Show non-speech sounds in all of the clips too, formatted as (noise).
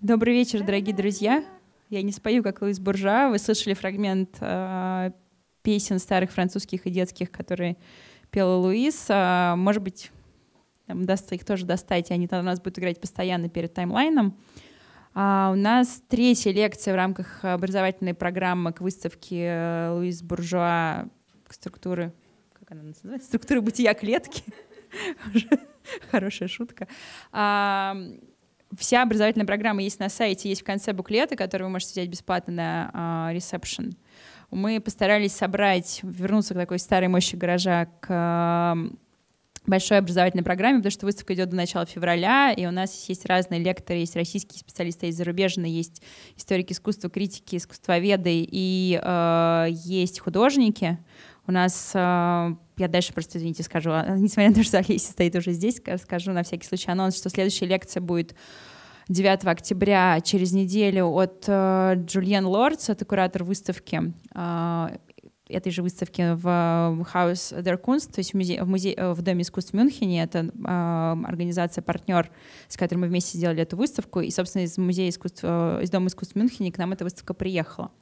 Добрый вечер, дорогие друзья. Я не спою, как Луис Буржа. Вы слышали фрагмент э, песен старых французских и детских, которые пела Луис. Э, может быть, нам удастся их тоже достать, и они там у нас будут играть постоянно перед таймлайном. А у нас третья лекция в рамках образовательной программы к выставке э, Луис Буржуа к структуры, как она называется, структуры бытия клетки. (laughs) Хорошая шутка. А, вся образовательная программа есть на сайте, есть в конце буклета, который вы можете взять бесплатно на а, ресепшн. Мы постарались собрать, вернуться к такой старой мощи гаража, к а, большой образовательной программе, потому что выставка идет до начала февраля, и у нас есть разные лекторы, есть российские специалисты, есть зарубежные, есть историки искусства, критики, искусствоведы, и э, есть художники. У нас, э, я дальше просто, извините, скажу, а, (laughs) несмотря на то, что Олеся стоит уже здесь, скажу на всякий случай анонс, что следующая лекция будет 9 октября, через неделю, от Джульен э, Лордс, это куратор выставки э, этой же выставки в Хаус der Kunst, то есть в, музе- в, музе- в Доме искусств в Мюнхене. Это э, организация-партнер, с которой мы вместе сделали эту выставку. И, собственно, из Музея искусств, э, из Дома искусств в Мюнхене к нам эта выставка приехала.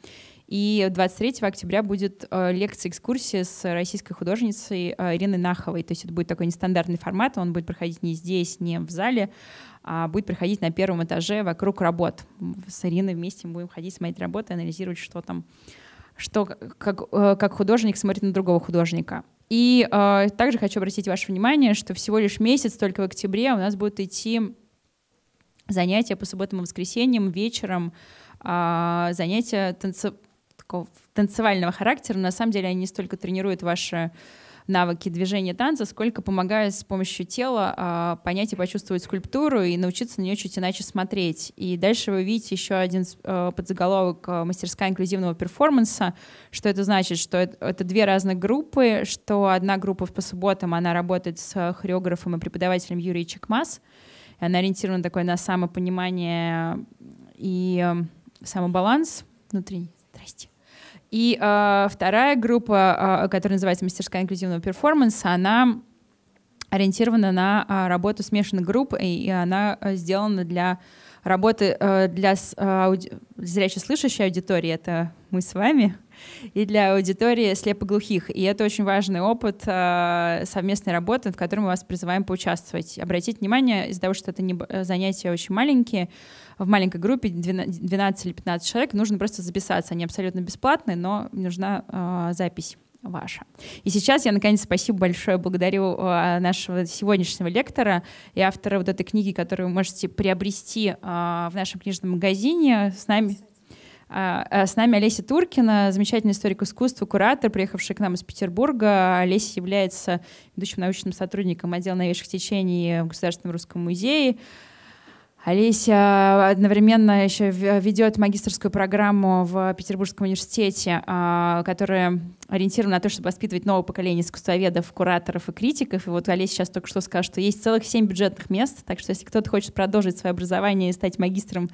И 23 октября будет э, лекция-экскурсия с российской художницей э, Ириной Наховой. То есть это будет такой нестандартный формат, он будет проходить не здесь, не в зале, а будет проходить на первом этаже вокруг работ. С Ириной вместе мы будем ходить, смотреть работы, анализировать, что там, что как, э, как художник смотрит на другого художника. И э, также хочу обратить ваше внимание, что всего лишь месяц, только в октябре, у нас будут идти занятия по субботам и воскресеньям вечером, а, занятия танцев такого танцевального характера, на самом деле они не столько тренируют ваши навыки движения танца, сколько помогают с помощью тела а, понять и почувствовать скульптуру и научиться на нее чуть иначе смотреть. И дальше вы видите еще один а, подзаголовок а, «Мастерская инклюзивного перформанса». Что это значит? Что это, это две разных группы, что одна группа по субботам, она работает с хореографом и преподавателем Юрием Чекмас, она ориентирована такой на самопонимание и э, самобаланс внутренний. И э, вторая группа, э, которая называется «Мастерская инклюзивного перформанса», она ориентирована на э, работу смешанных групп, и, и она э, сделана для работы э, для э, ауди... зряче-слышащей аудитории, это мы с вами, и для аудитории слепоглухих. И это очень важный опыт э, совместной работы, в котором мы вас призываем поучаствовать. Обратите внимание, из-за того, что это не... Э, занятия очень маленькие, в маленькой группе 12 или 15 человек, нужно просто записаться. Они абсолютно бесплатные, но нужна э, запись ваша. И сейчас я, наконец, спасибо большое благодарю э, нашего сегодняшнего лектора и автора вот этой книги, которую вы можете приобрести э, в нашем книжном магазине. С нами... С нами Олеся Туркина, замечательный историк искусства, куратор, приехавший к нам из Петербурга. Олеся является ведущим научным сотрудником отдела новейших течений в Государственном русском музее. Олеся одновременно еще ведет магистрскую программу в Петербургском университете, а, которая ориентирована на то, чтобы воспитывать новое поколение искусствоведов, кураторов и критиков. И вот Олеся сейчас только что сказала, что есть целых семь бюджетных мест, так что если кто-то хочет продолжить свое образование и стать магистром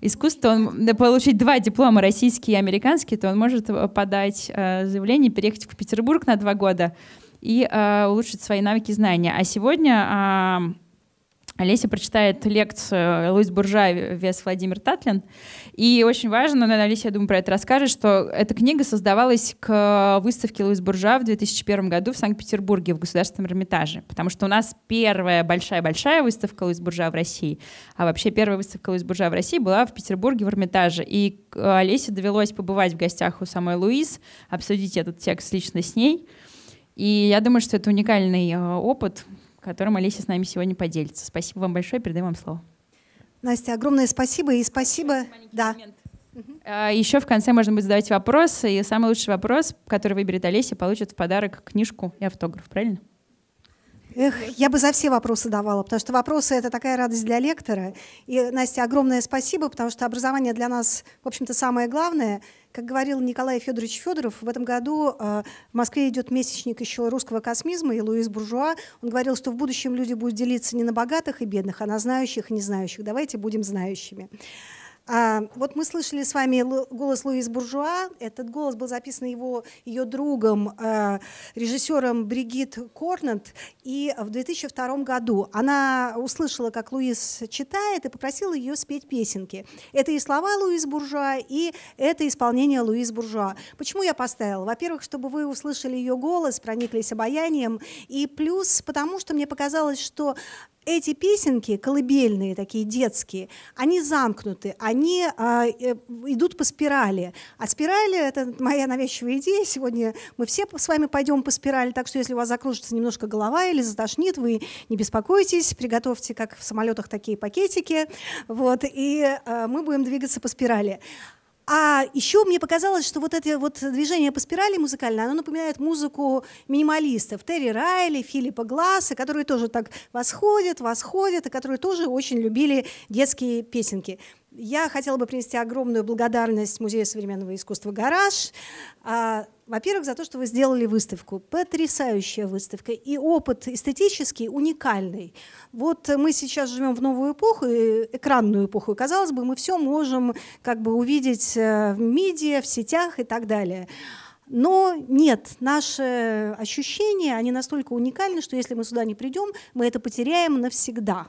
искусства, он, получить два диплома, российский и американский, то он может э, подать э, заявление, переехать в Петербург на два года и э, улучшить свои навыки и знания. А сегодня а, Олеся прочитает лекцию Луис Буржа «Вес Владимир Татлин». И очень важно, наверное, Олеся, я думаю, про это расскажет, что эта книга создавалась к выставке Луис Буржа в 2001 году в Санкт-Петербурге в Государственном Эрмитаже. Потому что у нас первая большая-большая выставка Луис Буржа в России, а вообще первая выставка Луис Буржа в России была в Петербурге в Эрмитаже. И Олесе довелось побывать в гостях у самой Луис, обсудить этот текст лично с ней. И я думаю, что это уникальный э, опыт, которым Олеся с нами сегодня поделится. Спасибо вам большое, передаем вам слово. Настя, огромное спасибо и спасибо. Да. Момент. А, еще в конце можно будет задавать вопросы, и самый лучший вопрос, который выберет Олеся, получит в подарок книжку и автограф, правильно? Эх, я бы за все вопросы давала, потому что вопросы – это такая радость для лектора. И, Настя, огромное спасибо, потому что образование для нас, в общем-то, самое главное. Как говорил Николай Федорович Федоров, в этом году а, в Москве идет месячник еще русского космизма и Луис Буржуа. Он говорил, что в будущем люди будут делиться не на богатых и бедных, а на знающих и не знающих. Давайте будем знающими. А, вот мы слышали с вами голос Луис Буржуа. Этот голос был записан его, ее другом, а, режиссером Бригит Корнет. И в 2002 году она услышала, как Луис читает, и попросила ее спеть песенки. Это и слова Луис Буржуа, и это исполнение Луис Буржуа. Почему я поставила? Во-первых, чтобы вы услышали ее голос, прониклись обаянием. И плюс потому, что мне показалось, что эти песенки, колыбельные такие детские, они замкнуты, они а, э, идут по спирали. А спирали — это моя навязчивая идея. Сегодня мы все с вами пойдем по спирали, так что если у вас закружится немножко голова или затошнит, вы не беспокойтесь, приготовьте, как в самолетах, такие пакетики. Вот, и а, мы будем двигаться по спирали. А еще мне показалось, что вот это вот движение по спирали музыкальное, оно напоминает музыку минималистов Терри Райли, Филиппа Гласса, которые тоже так восходят, восходят, и которые тоже очень любили детские песенки. Я хотела бы принести огромную благодарность Музею современного искусства «Гараж». А, во-первых, за то, что вы сделали выставку. Потрясающая выставка. И опыт эстетический уникальный. Вот мы сейчас живем в новую эпоху, экранную эпоху. казалось бы, мы все можем как бы увидеть э, в медиа, в сетях и так далее. Но нет, наши ощущения, они настолько уникальны, что если мы сюда не придем, мы это потеряем навсегда.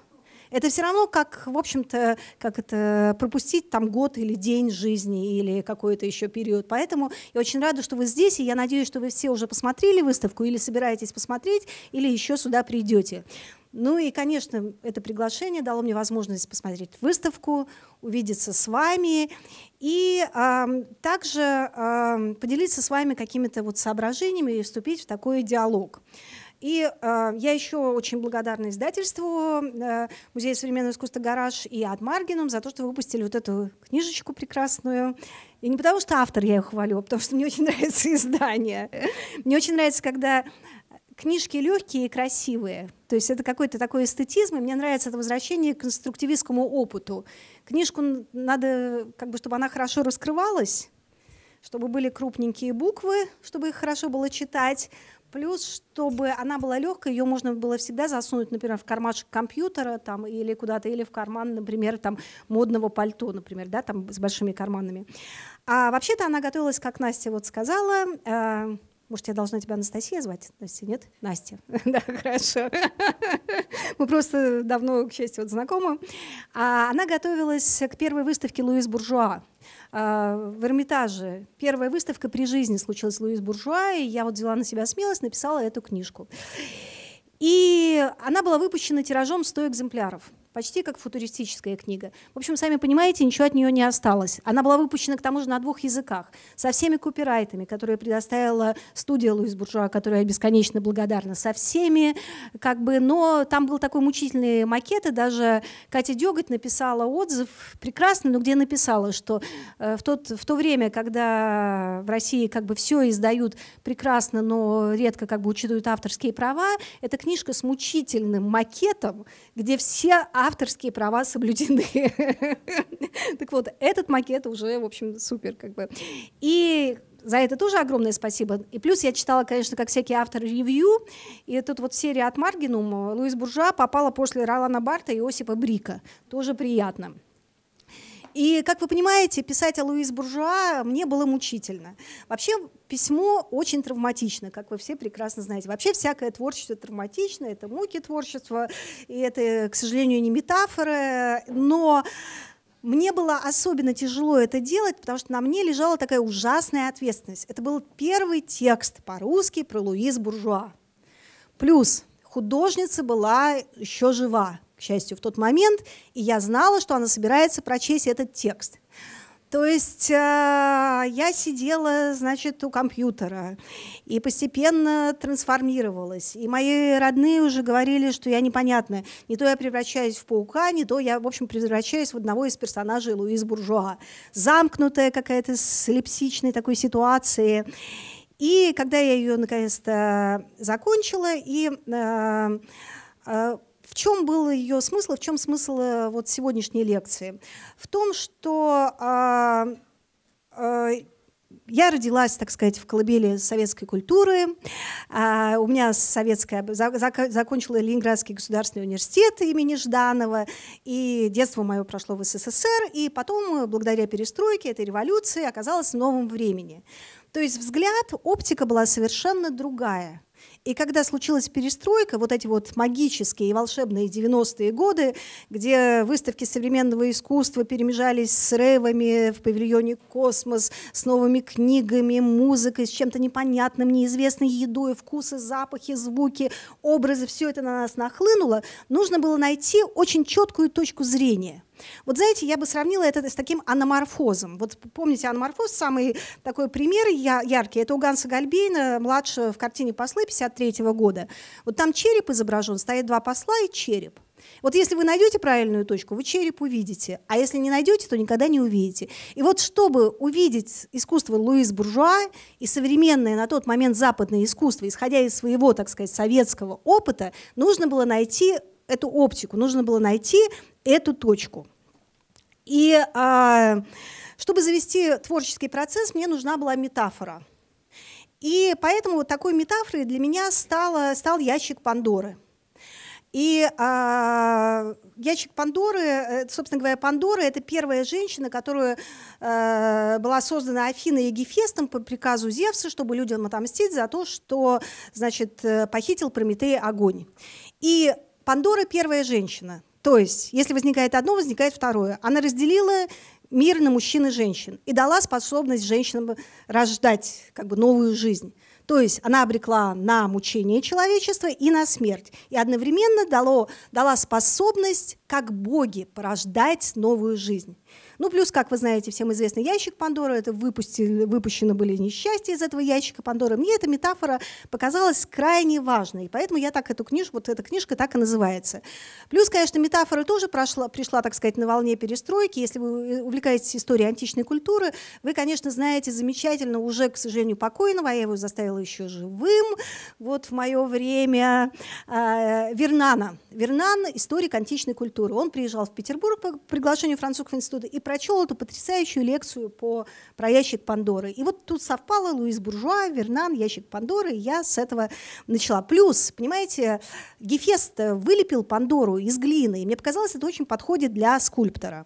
Это все равно как, в общем-то, как это пропустить там год или день жизни или какой-то еще период. Поэтому я очень рада, что вы здесь, и я надеюсь, что вы все уже посмотрели выставку или собираетесь посмотреть, или еще сюда придете. Ну и, конечно, это приглашение дало мне возможность посмотреть выставку, увидеться с вами и э, также э, поделиться с вами какими-то вот соображениями и вступить в такой диалог. И э, я еще очень благодарна издательству э, Музея современного искусства «Гараж» и Адмаргинум за то, что выпустили вот эту книжечку прекрасную. И не потому что автор я ее хвалю, а потому что мне очень (laughs) нравится издание. Мне очень нравится, когда книжки легкие и красивые. То есть это какой-то такой эстетизм, и мне нравится это возвращение к конструктивистскому опыту. Книжку надо, как бы, чтобы она хорошо раскрывалась, чтобы были крупненькие буквы, чтобы их хорошо было читать, Плюс, чтобы она была легкой, ее можно было всегда засунуть, например, в кармашек компьютера там, или куда-то, или в карман, например, там, модного пальто, например, да, там, с большими карманами. А вообще-то она готовилась, как Настя вот сказала, э, может, я должна тебя Анастасия звать? Настя, нет? Настя. (laughs) да, хорошо. (laughs) Мы просто давно, к счастью, вот знакомы. А она готовилась к первой выставке Луис Буржуа. А, в Эрмитаже первая выставка при жизни случилась Луис Буржуа, и я вот взяла на себя смелость, написала эту книжку. И она была выпущена тиражом 100 экземпляров почти как футуристическая книга. В общем, сами понимаете, ничего от нее не осталось. Она была выпущена, к тому же, на двух языках, со всеми копирайтами, которые предоставила студия Луис Буржуа, которой я бесконечно благодарна, со всеми, как бы, но там был такой мучительный макет, и даже Катя Деготь написала отзыв, прекрасный, но где написала, что э, в, тот, в то время, когда в России как бы все издают прекрасно, но редко как бы учитывают авторские права, эта книжка с мучительным макетом, где все авторские права соблюдены. (laughs) Так вот, этот макет уже, в общем, супер как бы. И за это тоже огромное спасибо. И плюс я читала, конечно, как всякие авторы ревью, и тут вот серия от Маргинум Луис Буржуа попала после Ролана Барта и Осипа Брика. Тоже приятно. И, как вы понимаете, писать о Луис Буржуа мне было мучительно. Вообще, письмо очень травматично, как вы все прекрасно знаете. Вообще всякое творчество травматично, это муки творчества, и это, к сожалению, не метафоры, но мне было особенно тяжело это делать, потому что на мне лежала такая ужасная ответственность. Это был первый текст по-русски про Луиз Буржуа. Плюс художница была еще жива, к счастью, в тот момент, и я знала, что она собирается прочесть этот текст. То есть э, я сидела, значит, у компьютера и постепенно трансформировалась. И мои родные уже говорили, что я непонятная. Не то я превращаюсь в паука, не то я, в общем, превращаюсь в одного из персонажей Луиз Буржуа. Замкнутая какая-то с эллипсичной такой ситуации. И когда я ее наконец-то закончила, и э, э, в чем был ее смысл, в чем смысл э, вот сегодняшней лекции? В том, что а, а, я родилась, так сказать, в колыбели советской культуры. А, у меня советская... Закончила Ленинградский государственный университет имени Жданова. И детство мое прошло в СССР. И потом, э, благодаря перестройке, этой революции, оказалось в новом времени. То есть взгляд, оптика была совершенно другая. И когда случилась перестройка, вот эти вот магические и волшебные 90-е годы, где выставки современного искусства перемежались с рейвами в павильоне «Космос», с новыми книгами, музыкой, с чем-то непонятным, неизвестной едой, вкусы, запахи, звуки, образы, все это на нас нахлынуло, нужно было найти очень четкую точку зрения – вот знаете, я бы сравнила это с таким аноморфозом. Вот помните аноморфоз, самый такой пример яркий, это у Ганса Гальбейна, младшего в картине «Послы» 1953 года. Вот там череп изображен, стоят два посла и череп. Вот если вы найдете правильную точку, вы череп увидите, а если не найдете, то никогда не увидите. И вот чтобы увидеть искусство Луис Буржуа и современное на тот момент западное искусство, исходя из своего, так сказать, советского опыта, нужно было найти эту оптику, нужно было найти эту точку. И а, чтобы завести творческий процесс, мне нужна была метафора. И поэтому вот такой метафорой для меня стала стал ящик Пандоры. И а, ящик Пандоры, э, собственно говоря, Пандора это первая женщина, которая а, э, была создана Афиной и Гефестом по приказу Зевса, чтобы людям отомстить за то, что значит, э, похитил Прометей огонь. И Пандора первая женщина. То есть, если возникает одно, возникает второе. Она разделила мир на мужчин и женщин и дала способность женщинам рождать как бы, новую жизнь. То есть она обрекла на мучение человечества и на смерть. И одновременно дало, дала способность, как боги, порождать новую жизнь. Ну, плюс, как вы знаете, всем известный ящик Пандоры, это выпустили, выпущено были несчастья из этого ящика Пандоры. Мне эта метафора показалась крайне важной, поэтому я так эту книжку, вот эта книжка так и называется. Плюс, конечно, метафора тоже прошла, пришла, так сказать, на волне перестройки. Если вы э, увлекаетесь историей античной культуры, вы, конечно, знаете замечательно уже, к сожалению, покойного, а я его заставила еще живым, вот в мое время, а, э, Вернана. Вернан – историк античной культуры. Он приезжал в Петербург по приглашению французского института и прочел эту потрясающую лекцию по, про ящик Пандоры. И вот тут совпало Луис Буржуа, Вернан, ящик Пандоры, и я с этого начала. Плюс, понимаете, Гефест вылепил Пандору из глины, и мне показалось, это очень подходит для скульптора.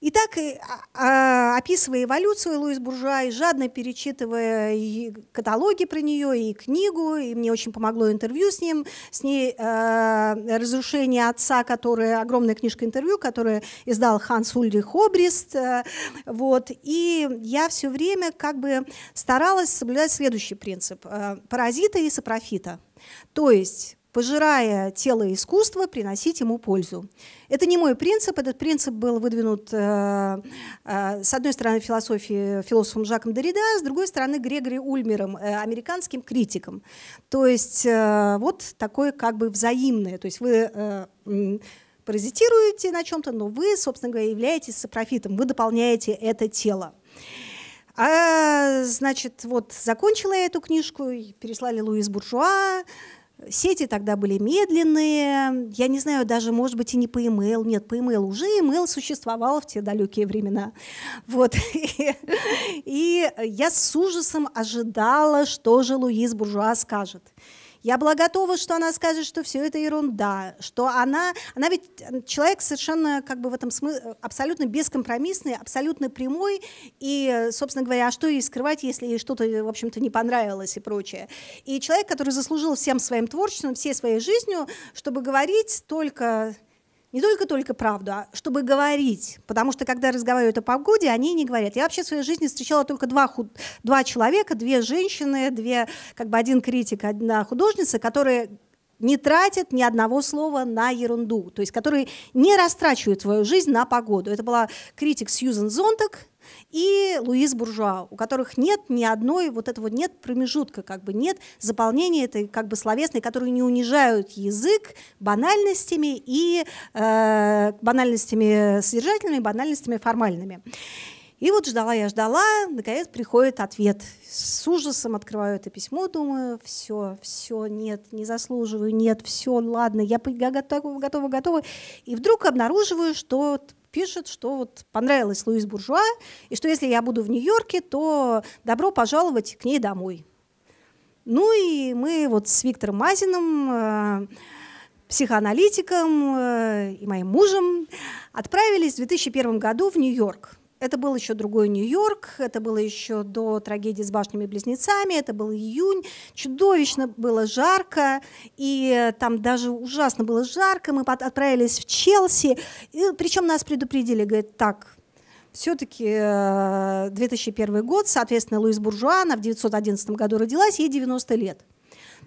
И так, а, а, описывая эволюцию Луис Буржуа и жадно перечитывая и каталоги про нее, и книгу, и мне очень помогло интервью с ним, с ней э, «Разрушение отца», которая, огромная книжка интервью, которую издал Ханс Ульрих Обрист. Э, вот, и я все время как бы старалась соблюдать следующий принцип э, – паразита и сапрофита. То есть пожирая тело искусства, приносить ему пользу. Это не мой принцип, этот принцип был выдвинут, э, э, с одной стороны, философии, философом Жаком Дорида, а с другой стороны, Грегори Ульмером, э, американским критиком. То есть э, вот такое как бы взаимное, то есть вы э, паразитируете на чем-то, но вы, собственно говоря, являетесь сапрофитом, вы дополняете это тело. А, значит, вот закончила я эту книжку, переслали Луис Буржуа, Сети тогда были медленные, я не знаю, даже, может быть, и не по e-mail. Нет, по e-mail уже e-mail существовал в те далекие времена. Вот. (laughs) И я с ужасом ожидала, что же Луис Буржуа скажет. Я была готова, что она скажет, что все это ерунда, что она, она ведь человек совершенно как бы в этом смысле абсолютно бескомпромиссный, абсолютно прямой, и, собственно говоря, а что ей скрывать, если ей что-то, в общем-то, не понравилось и прочее. И человек, который заслужил всем своим творчеством, всей своей жизнью, чтобы говорить только не только только правду, а чтобы говорить. Потому что когда разговаривают о погоде, они не говорят. Я вообще в своей жизни встречала только два, худ... два человека, две женщины, две, как бы один критик, одна художница, которые не тратят ни одного слова на ерунду, то есть которые не растрачивают свою жизнь на погоду. Это была критик Сьюзен Зонтак и Луис Буржуа, у которых нет ни одной вот этого нет промежутка, как бы нет заполнения этой как бы словесной, которые не унижают язык банальностями и э, банальностями содержательными, банальностями формальными. И вот ждала я, ждала, наконец приходит ответ. С ужасом открываю это письмо, думаю, все, все, нет, не заслуживаю, нет, все, ладно, я готова, готова, готова. И вдруг обнаруживаю, что пишет, что вот понравилась Луис Буржуа, и что если я буду в Нью-Йорке, то добро пожаловать к ней домой. Ну и мы вот с Виктором Мазиным, э, психоаналитиком э, и моим мужем отправились в 2001 году в Нью-Йорк. Это был еще другой Нью-Йорк, это было еще до трагедии с башнями-близнецами, это был июнь, чудовищно было жарко, и э, там даже ужасно было жарко, мы отправились в Челси, и, причем нас предупредили, говорит, так, все-таки 2001 э, год, соответственно, Луис Буржуа, в 1911 году родилась, ей 90 лет.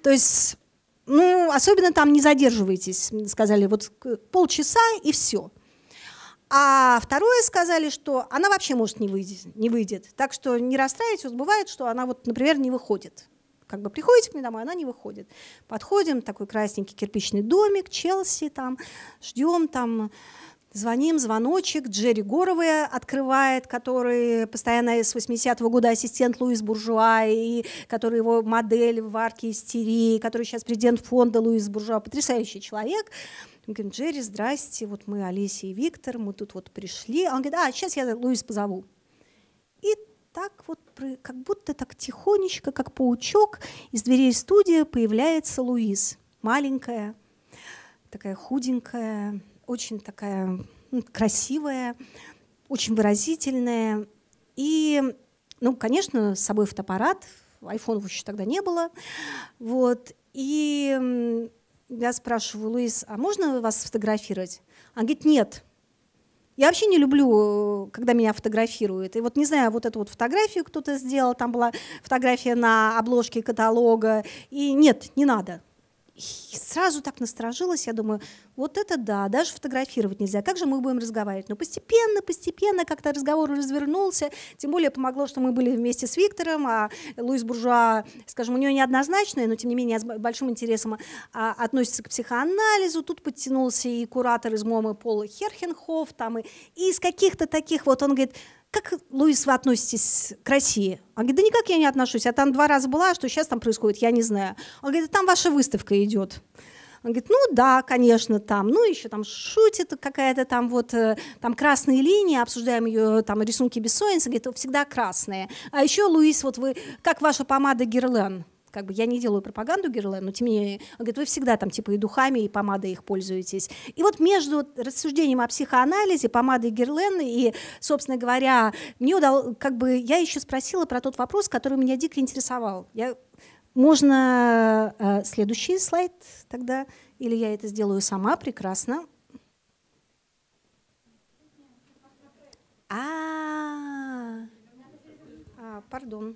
То есть, ну, особенно там не задерживайтесь, сказали, вот полчаса и все. А второе сказали, что она вообще может не, выйти, не выйдет. Так что не расстраивайтесь, бывает, что она вот, например, не выходит. Как бы приходите к мне домой, она не выходит. Подходим, такой красненький кирпичный домик, Челси там, ждем там, Звоним, звоночек, Джерри Горовая открывает, который постоянно с 80-го года ассистент Луис Буржуа, и который его модель в арке истерии, который сейчас президент фонда Луис Буржуа, потрясающий человек. Мы говорим, Джерри, здрасте, вот мы Олеся и Виктор, мы тут вот пришли. Он говорит, а, сейчас я Луис позову. И так вот, как будто так тихонечко, как паучок, из дверей студии появляется Луис. Маленькая, такая худенькая, очень такая ну, красивая, очень выразительная. И, ну, конечно, с собой фотоаппарат, айфонов еще тогда не было. Вот. И я спрашиваю, Луис, а можно вас сфотографировать? Она говорит, нет. Я вообще не люблю, э, когда меня фотографируют. И вот не знаю, вот эту вот фотографию кто-то сделал, там была фотография на обложке каталога. И нет, не надо сразу так насторожилась, я думаю, вот это да, даже фотографировать нельзя, как же мы будем разговаривать? Но постепенно, постепенно как-то разговор развернулся, тем более помогло, что мы были вместе с Виктором, а Луис Буржуа, скажем, у нее неоднозначная, но тем не менее с большим интересом а, относится к психоанализу, тут подтянулся и куратор из МОМы Пола Херхенхоф, там и, и из каких-то таких вот, он говорит, как, Луис, вы относитесь к России? Он говорит, да никак я не отношусь. Я там два раза была, а что сейчас там происходит, я не знаю. Он говорит, там ваша выставка идет. Он говорит, ну да, конечно, там, ну еще там шутит какая-то там вот, э, там красные линии, обсуждаем ее, там рисунки Бессонницы, говорит, всегда красные. А еще, Луис, вот вы, как ваша помада Герлен? как бы я не делаю пропаганду Герлен, но тем не менее, он говорит, вы всегда там типа и духами, и помадой их пользуетесь. И вот между рассуждением о психоанализе, помадой Герлен и, собственно говоря, мне удал как бы я еще спросила про тот вопрос, который меня дико интересовал. Я можно э, следующий слайд тогда, или я это сделаю сама, прекрасно. А, -а, -а. а пардон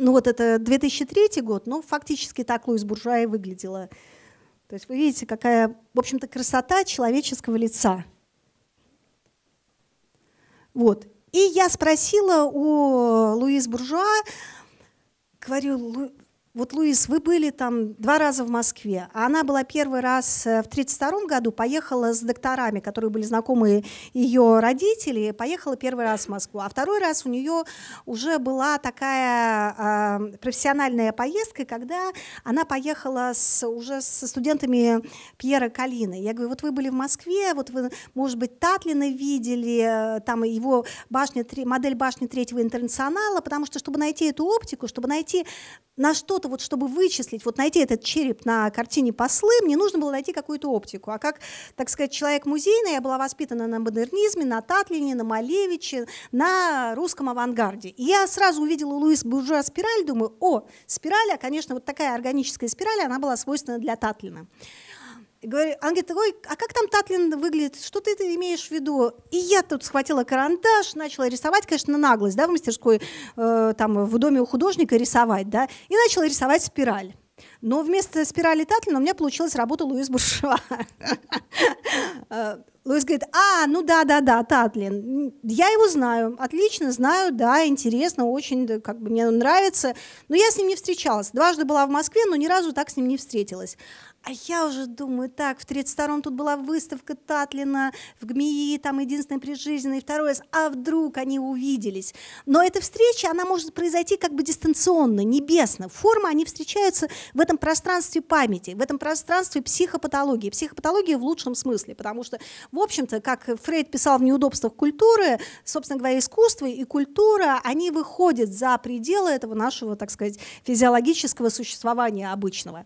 ну вот это 2003 год, но ну, фактически так Луис Буржуа и выглядела. То есть вы видите, какая, в общем-то, красота человеческого лица. Вот. И я спросила у Луис Буржуа, говорю, вот, Луис, вы были там два раза в Москве, а она была первый раз э, в 1932 году, поехала с докторами, которые были знакомы ее родители, поехала первый раз в Москву. А второй раз у нее уже была такая э, профессиональная поездка, когда она поехала с, уже со студентами Пьера Калины. Я говорю, вот вы были в Москве, вот вы, может быть, Татлина видели, э, там его башня, модель башни третьего интернационала, потому что, чтобы найти эту оптику, чтобы найти, на что что-то, вот, чтобы вычислить, вот найти этот череп на картине «Послы», мне нужно было найти какую-то оптику. А как, так сказать, человек музейный, я была воспитана на модернизме, на Татлине, на Малевиче, на русском авангарде. И я сразу увидела Луис Буржуа спираль, думаю, о, спираль, а, конечно, вот такая органическая спираль, она была свойственна для Татлина. И говорю, он говорит, ой, а как там Татлин выглядит? Что ты, имеешь в виду? И я тут схватила карандаш, начала рисовать, конечно, наглость, да, в мастерской, э, там, в доме у художника рисовать, да, и начала рисовать спираль. Но вместо спирали Татлина у меня получилась работа Луис Буршева. (laughs) Э, Луис говорит, а, ну да, да, да, Татлин, я его знаю, отлично знаю, да, интересно, очень, как бы мне нравится, но я с ним не встречалась, дважды была в Москве, но ни разу так с ним не встретилась. А я уже думаю, так, в 32-м тут была выставка Татлина, в ГМИИ, там единственное прижизненное, и второе, а вдруг они увиделись. Но эта встреча, она может произойти как бы дистанционно, небесно. Форма, они встречаются в этом пространстве памяти, в этом пространстве психопатологии. Психопатология в лучшем смысле, потому что, в общем-то, как Фрейд писал в «Неудобствах культуры», собственно говоря, искусство и культура, они выходят за пределы этого нашего, так сказать, физиологического существования обычного.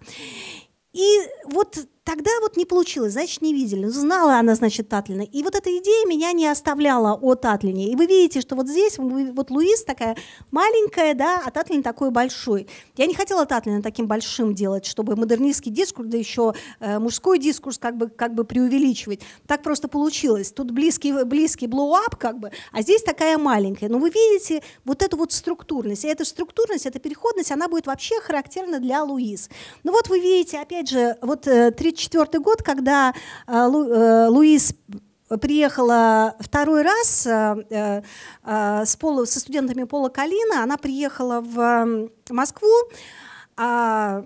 И вот Тогда вот не получилось, значит, не видели. Ну, знала она, значит, Татлина. И вот эта идея меня не оставляла о Татлине. И вы видите, что вот здесь вот Луис такая маленькая, да, а Татлин такой большой. Я не хотела Татлина таким большим делать, чтобы модернистский дискурс, да еще э, мужской дискурс как бы, как бы преувеличивать. Так просто получилось. Тут близкий, близкий блоуап как бы, а здесь такая маленькая. Но вы видите вот эту вот структурность. И эта структурность, эта переходность, она будет вообще характерна для Луис. Ну вот вы видите, опять же, вот э, три 1934 год, когда э, э, Луис приехала второй раз э, с Пола, со студентами Пола Калина, она приехала в Москву. А,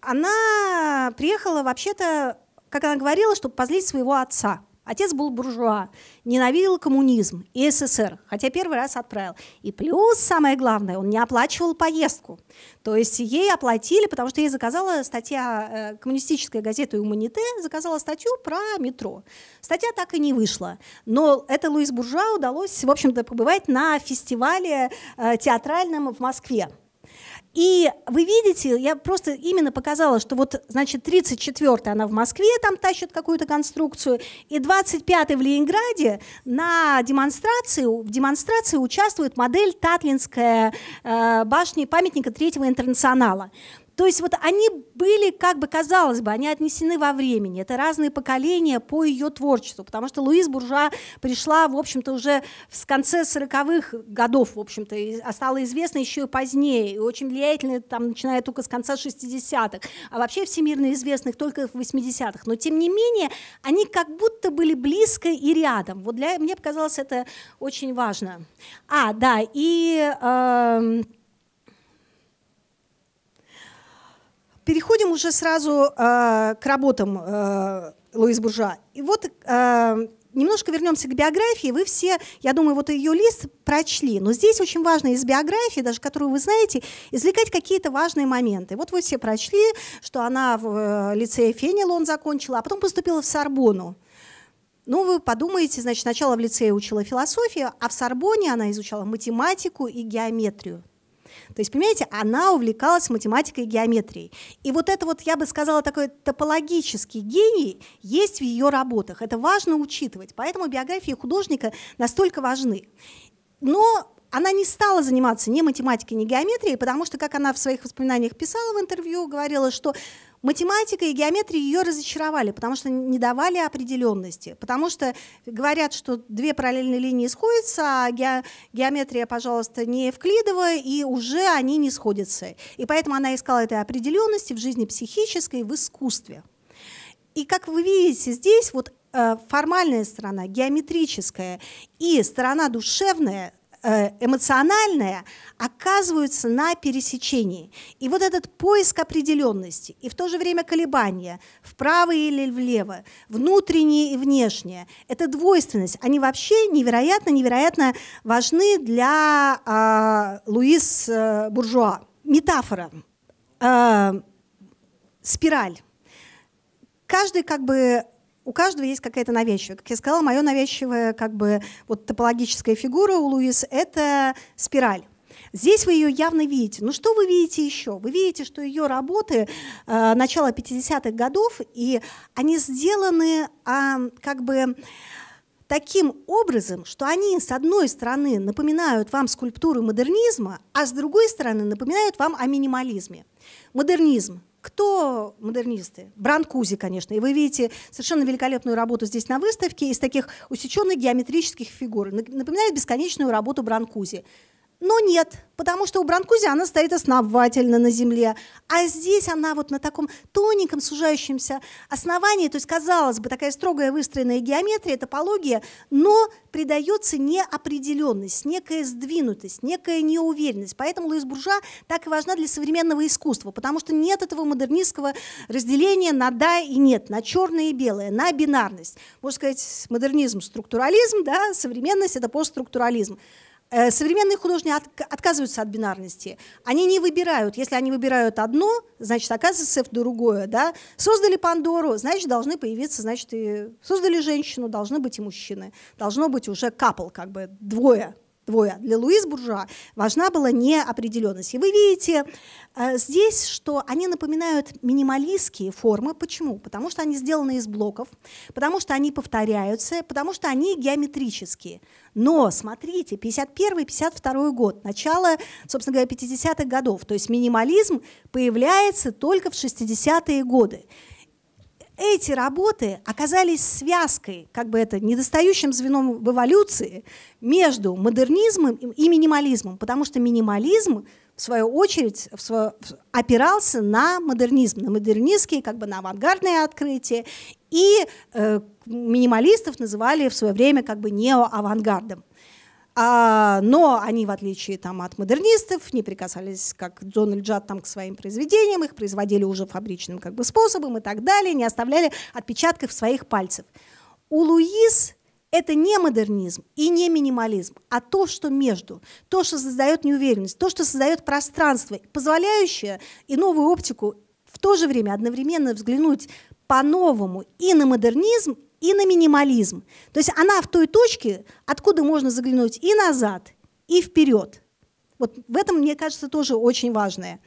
она приехала вообще-то, как она говорила, чтобы позлить своего отца – Отец был буржуа, ненавидел коммунизм и СССР, хотя первый раз отправил. И плюс, самое главное, он не оплачивал поездку. То есть ей оплатили, потому что ей заказала статья, э, коммунистическая газета «Юманите» заказала статью про метро. Статья так и не вышла. Но это Луис Буржуа удалось, в общем-то, побывать на фестивале э, театральном в Москве. И вы видите, я просто именно показала, что вот, значит, 34-я она в Москве там тащит какую-то конструкцию, и 25-й в Ленинграде на демонстрации, в демонстрации участвует модель Татлинская э, башни памятника Третьего интернационала. То есть вот они были, как бы казалось бы, они отнесены во времени. Это разные поколения по ее творчеству, потому что Луиз Буржуа пришла, в общем-то, уже с конце 40-х годов, в общем-то, а стала известна еще и позднее, и очень влиятельная там, начиная только с конца 60-х, а вообще всемирно известных только в 80-х. Но, тем не менее, они как будто были близко и рядом. Вот для, мне показалось, это очень важно. А, да, и... Э, переходим уже сразу э, к работам э, Луис Буржуа. И вот э, немножко вернемся к биографии. Вы все, я думаю, вот ее лист прочли. Но здесь очень важно из биографии, даже которую вы знаете, извлекать какие-то важные моменты. Вот вы все прочли, что она в э, лицее Фенелон закончила, а потом поступила в Сорбону. Ну, вы подумаете, значит, сначала в лицее учила философию, а в Сорбоне она изучала математику и геометрию. То есть, понимаете, она увлекалась математикой и геометрией. И вот это вот, я бы сказала, такой топологический гений есть в ее работах. Это важно учитывать. Поэтому биографии художника настолько важны. Но она не стала заниматься ни математикой, ни геометрией, потому что, как она в своих воспоминаниях писала в интервью, говорила, что Математика и геометрия ее разочаровали, потому что не давали определенности, потому что говорят, что две параллельные линии сходятся, а ге геометрия, пожалуйста, не евклидовая, и уже они не сходятся. И поэтому она искала этой определенности в жизни психической, в искусстве. И как вы видите, здесь вот э, формальная сторона, геометрическая и сторона душевная Э, эмоциональное оказываются на пересечении. И вот этот поиск определенности и в то же время колебания вправо или влево, внутреннее и внешнее, это двойственность. Они вообще невероятно-невероятно важны для э, Луис э, Буржуа. Метафора. Э, спираль. Каждый как бы у каждого есть какая-то навязчивая. Как я сказала, мое навязчивая как бы вот топологическая фигура у Луис — это спираль. Здесь вы ее явно видите. Ну что вы видите еще? Вы видите, что ее работы э, начала 50-х годов, и они сделаны э, как бы таким образом, что они, с одной стороны, напоминают вам скульптуры модернизма, а с другой стороны, напоминают вам о минимализме. Модернизм кто модернисты? Бранкузи, конечно. И вы видите совершенно великолепную работу здесь на выставке из таких усеченных геометрических фигур. Напоминает бесконечную работу Бранкузи. Но нет, потому что у Бранкузи она стоит основательно на земле. А здесь она вот на таком тоненьком сужающемся основании, то есть, казалось бы, такая строгая выстроенная геометрия, топология, но придается неопределенность, некая сдвинутость, некая неуверенность. Поэтому Луис Буржа так и важна для современного искусства, потому что нет этого модернистского разделения на «да» и «нет», на черное и белое, на бинарность. Можно сказать, модернизм – структурализм, да, современность – это постструктурализм. Э, современные художники отказываются от бинарности. Они не выбирают. Если они выбирают одно, значит, оказывается другое. Да? Создали Пандору, значит, должны появиться, значит, и создали женщину, должны быть и мужчины. Должно быть уже капл, как бы двое двое. Для Луис Буржуа важна была неопределенность. И вы видите э, здесь, что они напоминают минималистские формы. Почему? Потому что они сделаны из блоков, потому что они повторяются, потому что они геометрические. Но смотрите, 51-52 год, начало, собственно говоря, 50-х годов. То есть минимализм появляется только в 60-е годы эти работы оказались связкой, как бы это недостающим звеном в эволюции между модернизмом и минимализмом, потому что минимализм в свою очередь в свою, опирался на модернизм, на модернистские, как бы на авангардные открытия, и э, минималистов называли в свое время как бы неоавангардом. А, но они, в отличие там, от модернистов, не прикасались, как Джон и Джад, там, к своим произведениям, их производили уже фабричным как бы, способом и так далее, не оставляли отпечатков своих пальцев. У Луиз это не модернизм и не минимализм, а то, что между, то, что создает неуверенность, то, что создает пространство, позволяющее и новую оптику в то же время одновременно взглянуть по-новому и на модернизм, и на минимализм. То есть она в той точке, откуда можно заглянуть и назад, и вперед. Вот в этом, мне кажется, тоже очень важное.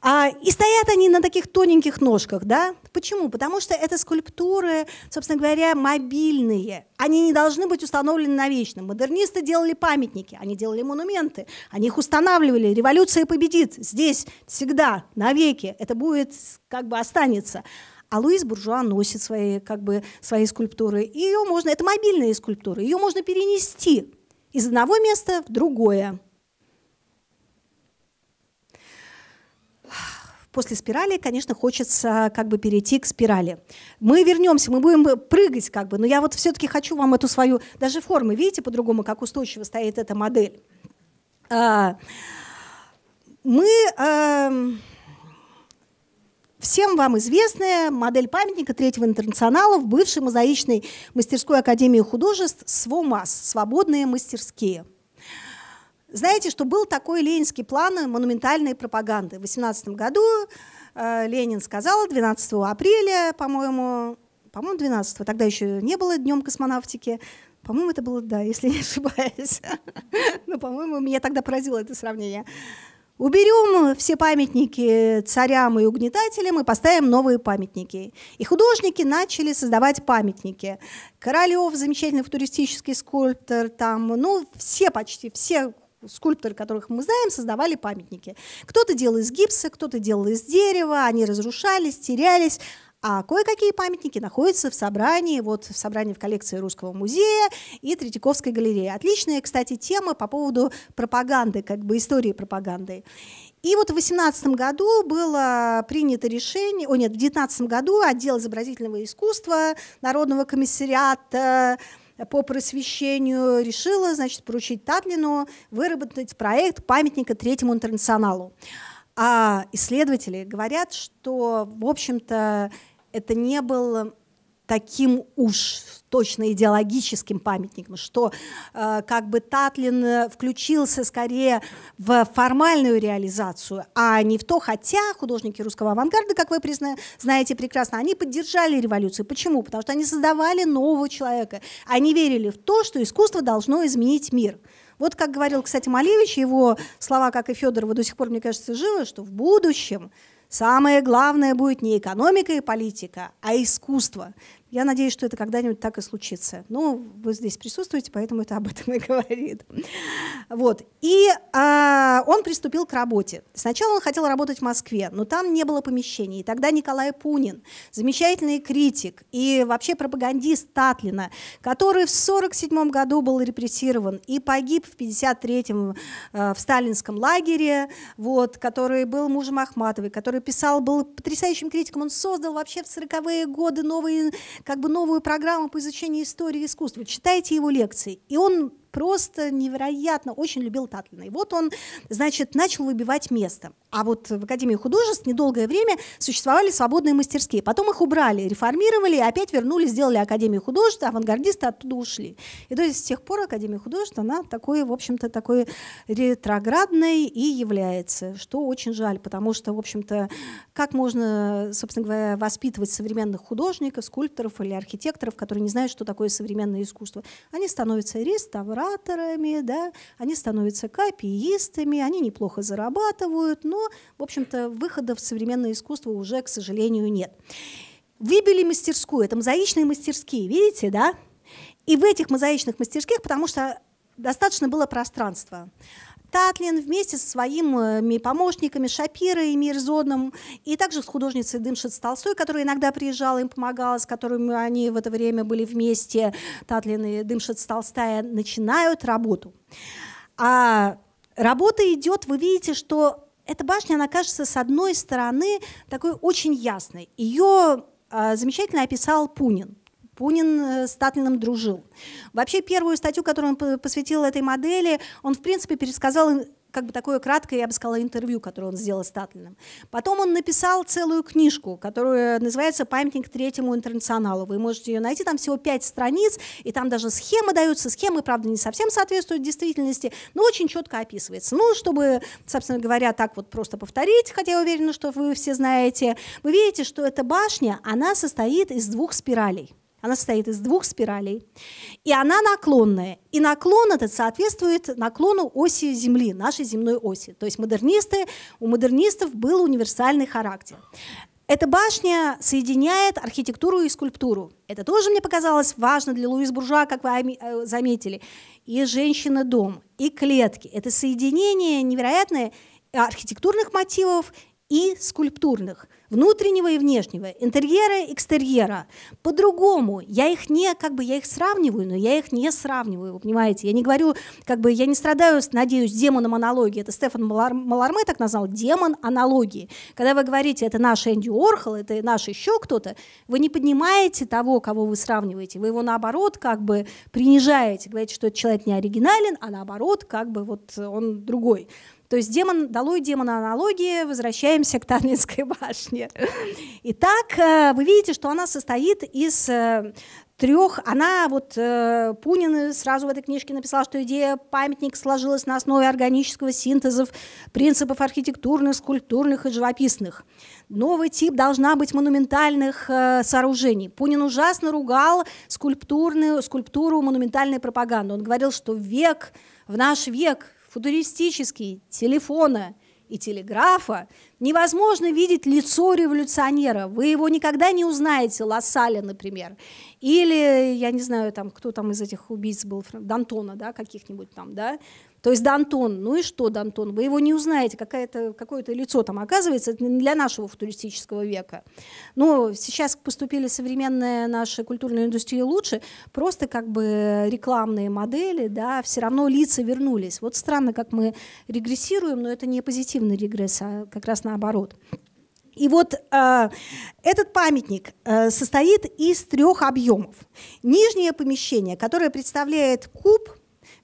А, и стоят они на таких тоненьких ножках, да? Почему? Потому что это скульптуры, собственно говоря, мобильные. Они не должны быть установлены навечно. Модернисты делали памятники, они делали монументы, они их устанавливали. Революция победит здесь, всегда, навеки. Это будет, как бы останется. А Луис Буржуа носит свои, как бы, свои скульптуры. ее можно, это мобильные скульптуры, ее можно перенести из одного места в другое. после спирали, конечно, хочется как бы перейти к спирали. Мы вернемся, мы будем прыгать как бы, но я вот все-таки хочу вам эту свою, даже формы, видите, по-другому, как устойчиво стоит эта модель. А, мы эм, всем вам известная модель памятника Третьего интернационала в бывшей мозаичной мастерской Академии художеств СВОМАС «Свободные мастерские». Знаете, что был такой ленинский план монументальной пропаганды. В 18 году э, Ленин сказал 12 апреля, по-моему, по-моему, 12 тогда еще не было днем космонавтики, по-моему, это было, да, (laughs) если не ошибаюсь. (laughs) Но, ну, по-моему, меня тогда поразило это сравнение. Уберем э, все памятники э, царям и угнетателям и поставим новые памятники. И художники начали создавать памятники. Королев, замечательный футуристический скульптор, там, ну, все почти, все скульпторы, которых мы знаем, создавали памятники. Кто-то делал из гипса, кто-то делал из дерева, они разрушались, терялись. А кое-какие памятники находятся в собрании, вот в собрании в коллекции Русского музея и Третьяковской галереи. Отличная, кстати, тема по поводу пропаганды, как бы истории пропаганды. И вот в 2018 году было принято решение, о нет, в 2019 году отдел изобразительного искусства Народного комиссариата по просвещению решила значит, поручить Татлину выработать проект памятника Третьему интернационалу. А исследователи говорят, что, в общем-то, это не был таким уж точно идеологическим памятником, что э, как бы Татлин включился скорее в формальную реализацию, а не в то, хотя художники русского авангарда, как вы призна, знаете прекрасно, они поддержали революцию. Почему? Потому что они создавали нового человека. Они верили в то, что искусство должно изменить мир. Вот как говорил, кстати, Малевич, его слова, как и Федорова, до сих пор, мне кажется, живы, что в будущем Самое главное будет не экономика и политика, а искусство. Я надеюсь, что это когда-нибудь так и случится. Но вы здесь присутствуете, поэтому это об этом и говорит. Вот. И а, он приступил к работе. Сначала он хотел работать в Москве, но там не было помещений. И тогда Николай Пунин, замечательный критик и вообще пропагандист Татлина, который в 1947 году был репрессирован и погиб в 1953 э, в сталинском лагере, вот, который был мужем Ахматовой, который писал, был потрясающим критиком. Он создал вообще в 40-е годы новые как бы новую программу по изучению истории искусства, читайте его лекции, и он просто невероятно, очень любил Татлина. И вот он, значит, начал выбивать место. А вот в Академии художеств недолгое время существовали свободные мастерские. Потом их убрали, реформировали, и опять вернули, сделали Академию художеств, авангардисты оттуда ушли. И то есть с тех пор Академия художеств, она такой, в общем-то, такой ретроградной и является, что очень жаль, потому что, в общем-то, как можно, собственно говоря, воспитывать современных художников, скульпторов или архитекторов, которые не знают, что такое современное искусство? Они становятся реставраторами, ораторами, да, они становятся копиистами, они неплохо зарабатывают, но, в общем-то, выхода в современное искусство уже, к сожалению, нет. Выбили мастерскую, это мозаичные мастерские, видите, да? И в этих мозаичных мастерских, потому что достаточно было пространства. Татлин вместе со своими э, помощниками Шапирой и Мирзоном, и также с художницей Дымшиц Толстой, которая иногда приезжала, им помогала, с которыми они в это время были вместе, Татлин и Дымшиц Толстая, начинают работу. А работа идет, вы видите, что эта башня, она кажется, с одной стороны, такой очень ясной. Ее а, замечательно описал Пунин. Пунин э, с Татлиным дружил. Вообще первую статью, которую он посвятил этой модели, он, в принципе, пересказал как бы такое краткое, я бы сказала, интервью, которое он сделал с Татлиным. Потом он написал целую книжку, которая называется «Памятник третьему интернационалу». Вы можете ее найти, там всего пять страниц, и там даже схемы даются. Схемы, правда, не совсем соответствуют действительности, но очень четко описывается. Ну, чтобы, собственно говоря, так вот просто повторить, хотя я уверена, что вы все знаете, вы видите, что эта башня, она состоит из двух спиралей – она состоит из двух спиралей, и она наклонная. И наклон этот соответствует наклону оси Земли, нашей земной оси. То есть модернисты, у модернистов был универсальный характер. Эта башня соединяет архитектуру и скульптуру. Это тоже мне показалось важно для Луис Буржуа, как вы э, заметили. И женщина-дом, и клетки. Это соединение невероятное э, архитектурных мотивов и скульптурных, внутреннего и внешнего, интерьера и экстерьера. По-другому, я их не, как бы, я их сравниваю, но я их не сравниваю, вы понимаете. Я не говорю, как бы, я не страдаю, надеюсь, демоном аналогии. Это Стефан Малар, Маларме так назвал, демон аналогии. Когда вы говорите, это наш Энди Орхол, это наш еще кто-то, вы не поднимаете того, кого вы сравниваете, вы его наоборот как бы принижаете, говорите, что этот человек не оригинален, а наоборот как бы вот он другой. То есть демон, долой демона аналогии, возвращаемся к Тарлинской башне. Итак, э, вы видите, что она состоит из э, трех, она вот э, Пунин сразу в этой книжке написал, что идея памятник сложилась на основе органического синтезов принципов архитектурных, скульптурных и живописных. Новый тип должна быть монументальных э, сооружений. Пунин ужасно ругал скульптурную, скульптуру, монументальную пропаганду. Он говорил, что век в наш век футуристический, телефона и телеграфа, невозможно видеть лицо революционера. Вы его никогда не узнаете, Лассаля, например. Или, я не знаю, там, кто там из этих убийц был, Д'Антона, да, каких-нибудь там, да. То есть Дантон, ну и что Дантон? Вы его не узнаете, какое-то какое-то лицо там оказывается для нашего футуристического века. Но сейчас поступили современные наши культурные индустрии лучше, просто как бы рекламные модели, да, все равно лица вернулись. Вот странно, как мы регрессируем, но это не позитивный регресс, а как раз наоборот. И вот э, этот памятник э, состоит из трех объемов. Нижнее помещение, которое представляет куб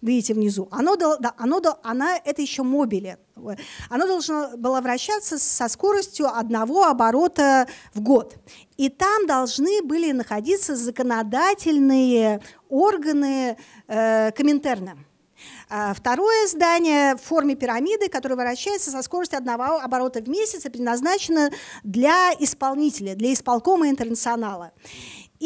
видите внизу, оно, да, оно, она, это еще мобили. Оно должно было вращаться со скоростью одного оборота в год. И там должны были находиться законодательные органы э, Коминтерна. А, второе здание в форме пирамиды, которое вращается со скоростью одного оборота в месяц предназначено для исполнителя, для исполкома интернационала.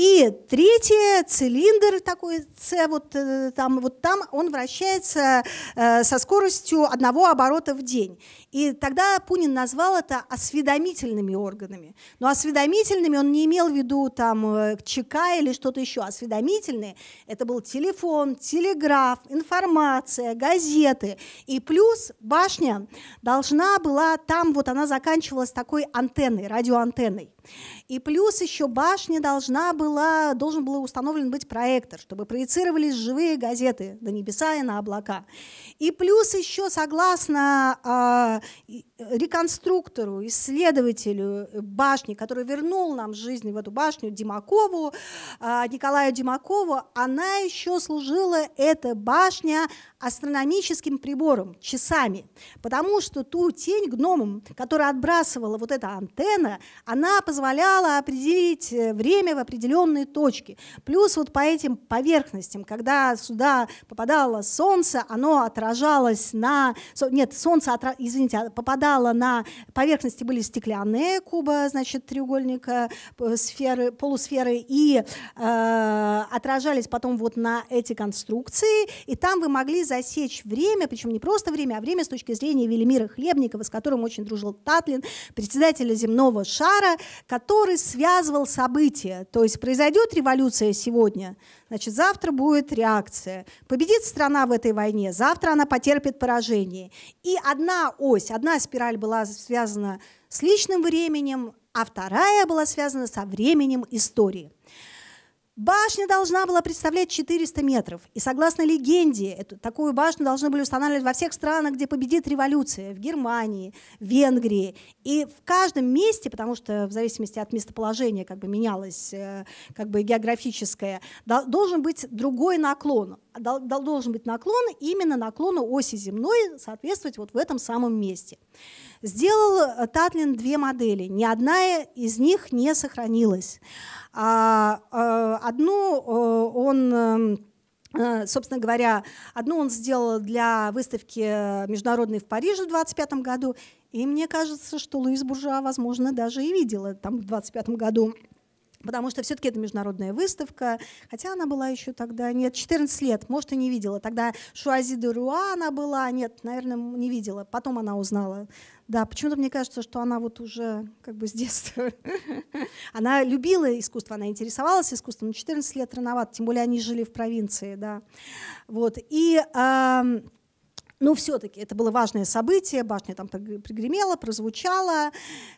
И третий цилиндр такой С, вот э, там, вот там он вращается э, со скоростью одного оборота в день. И тогда Пунин назвал это осведомительными органами. Но осведомительными он не имел в виду там ЧК э, или что-то еще. Осведомительные – это был телефон, телеграф, информация, газеты. И плюс башня должна была там, вот она заканчивалась такой антенной, радиоантенной. И плюс еще башня должна была, должен был установлен быть проектор, чтобы проецировались живые газеты до небеса и на облака. И плюс еще, согласно а, y, реконструктору, исследователю башни, который вернул нам жизнь в эту башню, Димакову, а, Николаю Димакову, она еще служила, эта башня, астрономическим прибором, часами. Потому что ту тень гномом, которая отбрасывала вот эта антенна, она позволяла определить э, время в определенной точке. Плюс вот по этим поверхностям, когда сюда попадало солнце, оно отражалось на... Нет, солнце, отра... извините, а, попадало попадала на поверхности были стеклянные куба, значит, треугольника, э, сферы, полусферы, и э, отражались потом вот на эти конструкции, и там вы могли засечь время, причем не просто время, а время с точки зрения Велимира Хлебникова, с которым очень дружил Татлин, председателя земного шара, который связывал события. То есть произойдет революция сегодня – Значит, завтра будет реакция. Победит страна в этой войне, завтра она потерпит поражение. И одна ось, одна спираль была связана с личным временем, а вторая была связана со временем истории. Башня должна была представлять 400 метров. И согласно легенде, эту, такую башню должны были устанавливать во всех странах, где победит революция. В Германии, в Венгрии. И в каждом месте, потому что в зависимости от местоположения как бы менялось э, как бы географическое, должен быть другой наклон. Должен быть наклон, именно наклону оси земной соответствовать вот в этом самом месте. Сделал э, Татлин две модели. Ни одна из них не сохранилась. А, э, одну э, он собственно говоря, одну он сделал для выставки международной в Париже в 25 году, и мне кажется, что Луис Буржуа, возможно, даже и видела там в 25 году потому что все-таки это международная выставка, хотя она была еще тогда, нет, 14 лет, может, и не видела. Тогда Шуази де Руа она была, нет, наверное, не видела, потом она узнала. Да, почему-то мне кажется, что она вот уже как бы с детства. (laughs) она любила искусство, она интересовалась искусством, но 14 лет рановато, тем более они жили в провинции, да. Вот, и... Э, но ну, все-таки это было важное событие, башня там пригремела, прозвучала.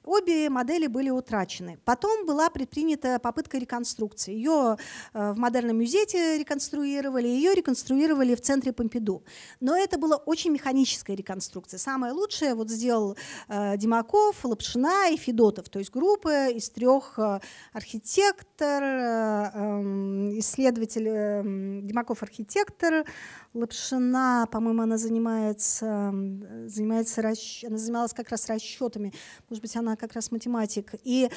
Обе модели были утрачены. Потом была предпринята попытка реконструкции. Ее э, в модерном музее реконструировали, ее реконструировали в центре Помпиду. Но это была очень механическая реконструкция. Самое лучшее вот сделал э, Димаков, Лапшина и Федотов, то есть группы из трех э, архитектор, эм, исследователь, Димаков архитектор, Лапшина, по-моему, она занималась занимается, занимается расч... она занималась как раз расчетами, может быть, она как раз математик. И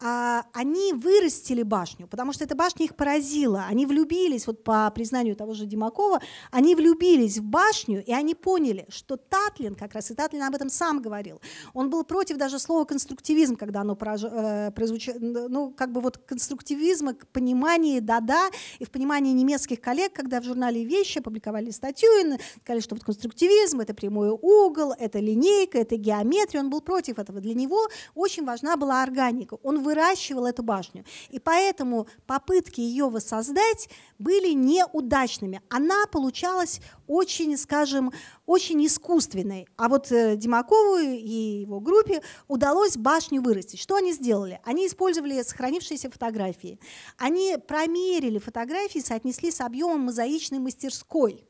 а, они вырастили башню, потому что эта башня их поразила. Они влюбились, вот по признанию того же Димакова, они влюбились в башню, и они поняли, что Татлин как раз, и Татлин об этом сам говорил, он был против даже слова конструктивизм, когда оно прож... Э, прозвучало, ну, как бы вот конструктивизма к понимании да-да, и в понимании немецких коллег, когда в журнале «Вещи» опубликовали статью и сказали, что вот конструктивизм позитивизм, это прямой угол, это линейка, это геометрия. Он был против этого. Для него очень важна была органика. Он выращивал эту башню. И поэтому попытки ее воссоздать были неудачными. Она получалась очень, скажем, очень искусственной. А вот э, Димакову и его группе удалось башню вырастить. Что они сделали? Они использовали сохранившиеся фотографии. Они промерили фотографии, соотнесли с объемом мозаичной мастерской.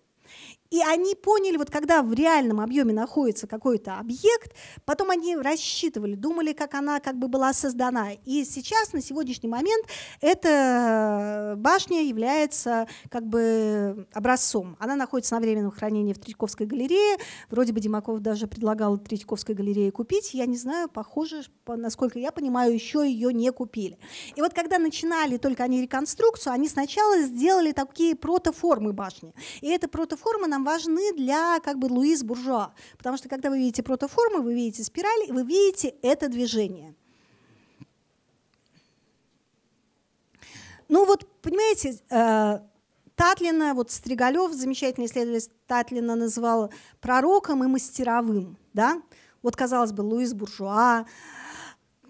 И они поняли, вот когда в реальном объеме находится какой-то объект, потом они рассчитывали, думали, как она как бы была создана. И сейчас, на сегодняшний момент, эта башня является как бы образцом. Она находится на временном хранении в Третьяковской галерее. Вроде бы Димаков даже предлагал Третьяковской галерее купить. Я не знаю, похоже, насколько я понимаю, еще ее не купили. И вот когда начинали только они реконструкцию, они сначала сделали такие протоформы башни. И эта протоформа нам нам важны для как бы Луис Буржуа, потому что когда вы видите протоформы, вы видите спирали, вы видите это движение. Ну вот, понимаете, э, Татлина, вот Стригалев, замечательный исследователь Татлина называл пророком и мастеровым. Да? Вот, казалось бы, Луис Буржуа,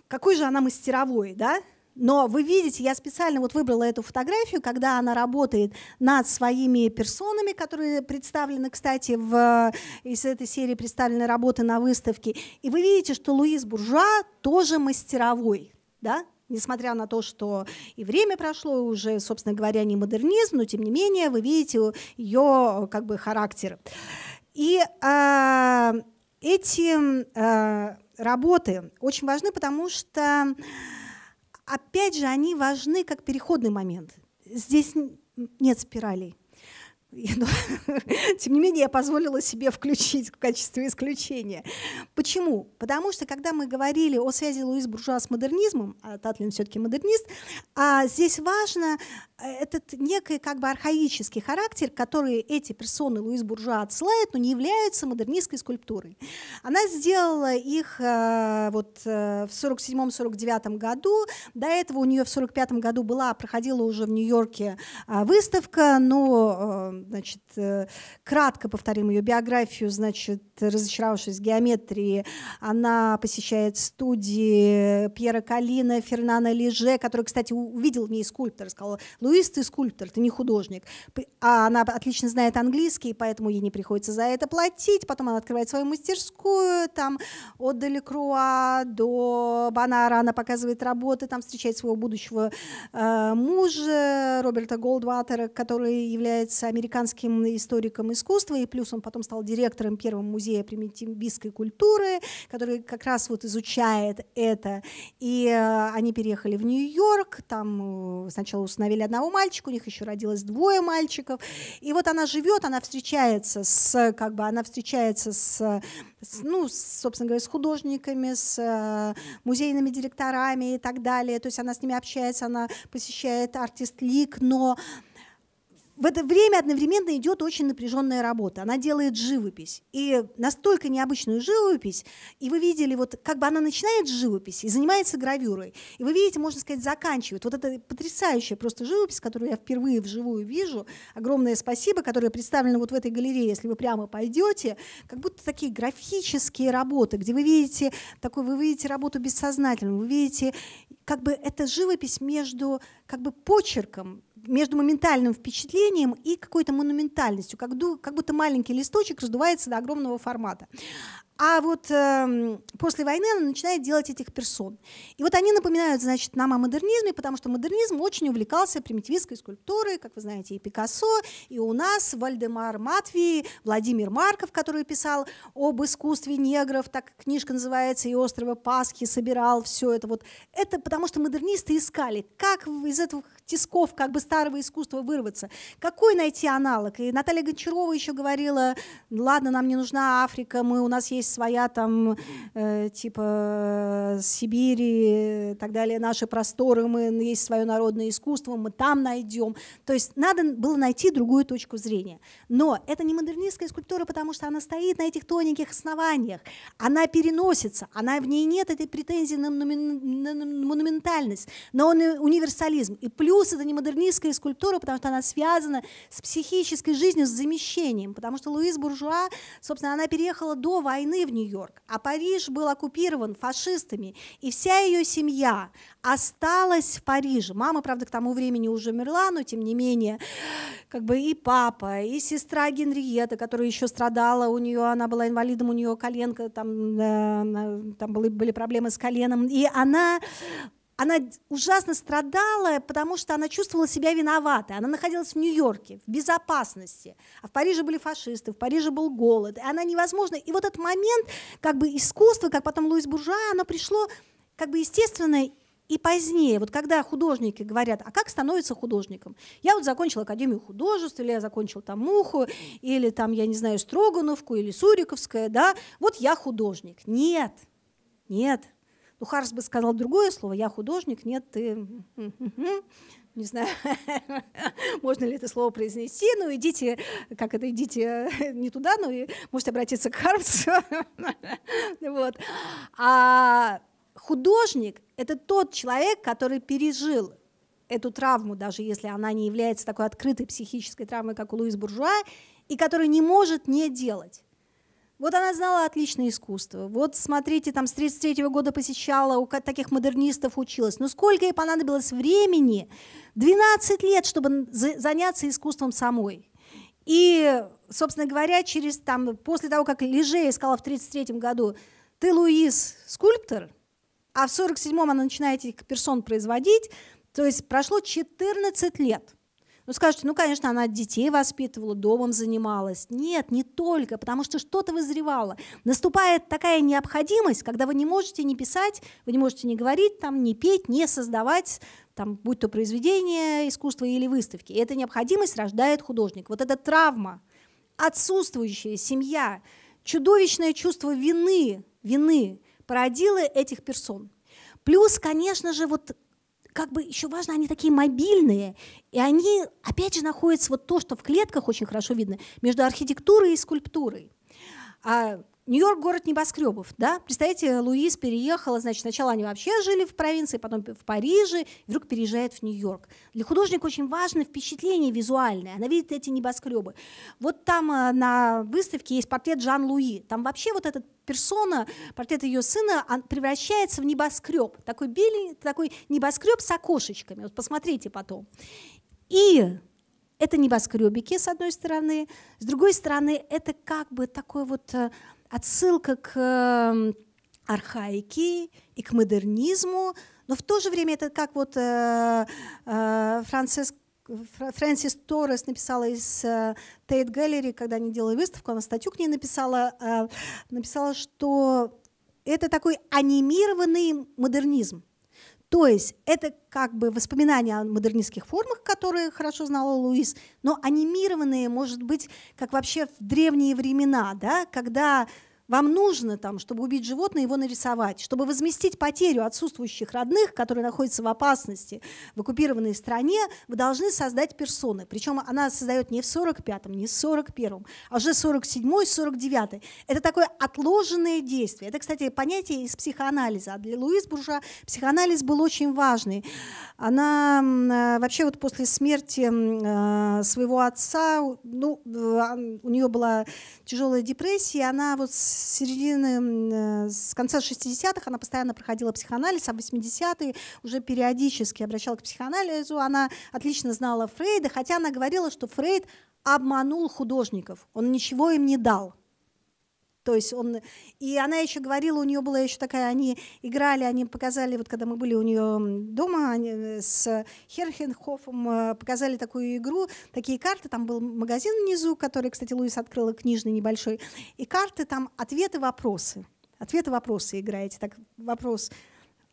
какой же она мастеровой, да? Но вы видите, я специально вот выбрала эту фотографию, когда она работает над своими персонами, которые представлены, кстати, в, из этой серии представлены работы на выставке. И вы видите, что Луис Буржуа тоже мастеровой. Да? несмотря на то, что и время прошло, уже, собственно говоря, не модернизм, но тем не менее вы видите ее как бы характер. И э, эти э, работы очень важны, потому что опять же, они важны как переходный момент. Здесь нет спиралей. Ну, (laughs) тем не менее, я позволила себе включить в качестве исключения. Почему? Потому что, когда мы говорили о связи Луис Буржуа с модернизмом, а Татлин все-таки модернист, а здесь важно э, этот некий как бы архаический характер, который эти персоны Луис Буржуа отсылают, но не являются модернистской скульптурой. Она сделала их э, вот э, в 47-49 году. До этого у нее в 45 году была, проходила уже в Нью-Йорке а, выставка, но значит, э, кратко повторим ее биографию, значит, разочаровавшись в геометрии, она посещает студии Пьера Калина, Фернана Леже, который, кстати, увидел в ней скульптор, сказал, Луис, ты скульптор, ты не художник. А она отлично знает английский, поэтому ей не приходится за это платить. Потом она открывает свою мастерскую, там от Деликруа до Банара она показывает работы, там встречает своего будущего э, мужа Роберта Голдватера, который является американцем американским историком искусства, и плюс он потом стал директором первого музея примитивистской культуры, который как раз вот изучает это. И э, они переехали в Нью-Йорк, там э, сначала установили одного мальчика, у них еще родилось двое мальчиков. И вот она живет, она встречается с, как бы, она встречается с, ну, собственно говоря, с художниками, с э, музейными директорами и так далее. То есть она с ними общается, она посещает артист-лик, но в это время одновременно идет очень напряженная работа. Она делает живопись. И настолько необычную живопись, и вы видели, вот как бы она начинает живопись и занимается гравюрой. И вы видите, можно сказать, заканчивает. Вот это потрясающая просто живопись, которую я впервые вживую вижу. Огромное спасибо, которое представлено вот в этой галерее, если вы прямо пойдете. Как будто такие графические работы, где вы видите такой, вы видите работу бессознательную, вы видите как бы это живопись между как бы почерком между моментальным впечатлением и какой-то монументальностью, как, ду, как будто маленький листочек раздувается до огромного формата. А вот э, после войны она начинает делать этих персон. И вот они напоминают, значит, нам о модернизме, потому что модернизм очень увлекался примитивистской скульптурой, как вы знаете, и Пикассо, и у нас Вальдемар Матвии, Владимир Марков, который писал об искусстве негров, так книжка называется, и острова Пасхи, собирал все это. Вот это потому что модернисты искали, как из этих тисков как бы старого искусства вырваться. Какой найти аналог? И Наталья Гончарова еще говорила, ладно, нам не нужна Африка, мы, у нас есть своя там, э, типа, Сибири и э, так далее, наши просторы, мы, есть свое народное искусство, мы там найдем. То есть надо было найти другую точку зрения. Но это не модернистская скульптура, потому что она стоит на этих тоненьких основаниях. Она переносится, она в ней нет этой претензии на монументальность, но на э, универсализм. И плюс это не модернистская луизской скульптуры, потому что она связана с психической жизнью, с замещением, потому что Луиз Буржуа, собственно, она переехала до войны в Нью-Йорк, а Париж был оккупирован фашистами, и вся ее семья осталась в Париже. Мама, правда, к тому времени уже умерла, но тем не менее, как бы и папа, и сестра Генриета, которая еще страдала, у нее она была инвалидом, у нее коленка, там, э, там были, были проблемы с коленом, и она она ужасно страдала, потому что она чувствовала себя виноватой. Она находилась в Нью-Йорке, в безопасности. А в Париже были фашисты, в Париже был голод. И она невозможна. И вот этот момент как бы искусства, как потом Луис Буржуа, оно пришло как бы естественно и позднее, вот когда художники говорят, а как становится художником? Я вот закончил Академию художеств, или я закончил там Муху, или там, я не знаю, Строгановку, или Суриковская, да, вот я художник. Нет, нет, ну, Харс бы сказал другое слово, я художник, нет, ты... Не знаю, (laughs) можно ли это слово произнести, Ну идите, как это, идите э, не туда, но и можете обратиться к Хармсу. (laughs) вот. А художник — это тот человек, который пережил эту травму, даже если она не является такой открытой психической травмой, как у Луис Буржуа, и который не может не делать. Вот она знала отличное искусство. Вот, смотрите, там с 33 -го года посещала, у таких модернистов училась. Но сколько ей понадобилось времени? 12 лет, чтобы заняться искусством самой. И, собственно говоря, через, там, после того, как Леже искала в 33 году, ты, Луис, скульптор, а в 1947 она начинает этих персон производить, то есть прошло 14 лет – ну скажете, ну, конечно, она детей воспитывала, домом занималась. Нет, не только, потому что что-то вызревало. Наступает такая необходимость, когда вы не можете не писать, вы не можете не говорить, там, не петь, не создавать там, будь то произведение искусства или выставки. И эта необходимость рождает художник. Вот эта травма, отсутствующая семья, чудовищное чувство вины, вины породило этих персон. Плюс, конечно же, вот как бы еще важно, они такие мобильные, и они, опять же, находятся вот то, что в клетках очень хорошо видно, между архитектурой и скульптурой. А Нью-Йорк город небоскребов, да? Представляете, Луис переехала, значит, сначала они вообще жили в провинции, потом в Париже, вдруг переезжает в Нью-Йорк. Для художника очень важно впечатление визуальное, она видит эти небоскребы. Вот там э, на выставке есть портрет Жан-Луи, там вообще вот этот персона, портрет ее сына, он превращается в небоскреб, такой беленький, такой небоскреб с окошечками, вот посмотрите потом. И это небоскребики, с одной стороны, с другой стороны, это как бы такой вот э, отсылка к эм, архаике и к модернизму, но в то же время это как вот э, э, Франциск Фрэнсис Торрес написала из Тейт э, Гэллери, когда они делали выставку, она статью к ней написала, э, написала, что это такой анимированный модернизм. То есть это как бы воспоминания о модернистских формах, которые хорошо знала Луис, но анимированные, может быть, как вообще в древние времена, да, когда вам нужно там, чтобы убить животное, его нарисовать, чтобы возместить потерю отсутствующих родных, которые находятся в опасности в оккупированной стране, вы должны создать персоны. Причем она создает не в 45-м, не в 41-м, а уже 47-й, 49-й. Это такое отложенное действие. Это, кстати, понятие из психоанализа. А для Луис Буржуа психоанализ был очень важный. Она э, вообще вот после смерти э, своего отца, ну, э, а, у нее была тяжелая депрессия, она вот середины, э, с конца 60-х она постоянно проходила психоанализ, а в 80-е уже периодически обращалась к психоанализу. Она отлично знала Фрейда, хотя она говорила, что Фрейд обманул художников, он ничего им не дал. То есть он... И она еще говорила, у нее была еще такая, они играли, они показали, вот когда мы были у нее дома они, э, с Херхенхофом, э, показали такую игру, такие карты, там был магазин внизу, который, кстати, Луис открыла, книжный небольшой, и карты, там ответы-вопросы. Ответы-вопросы играете, так вопрос,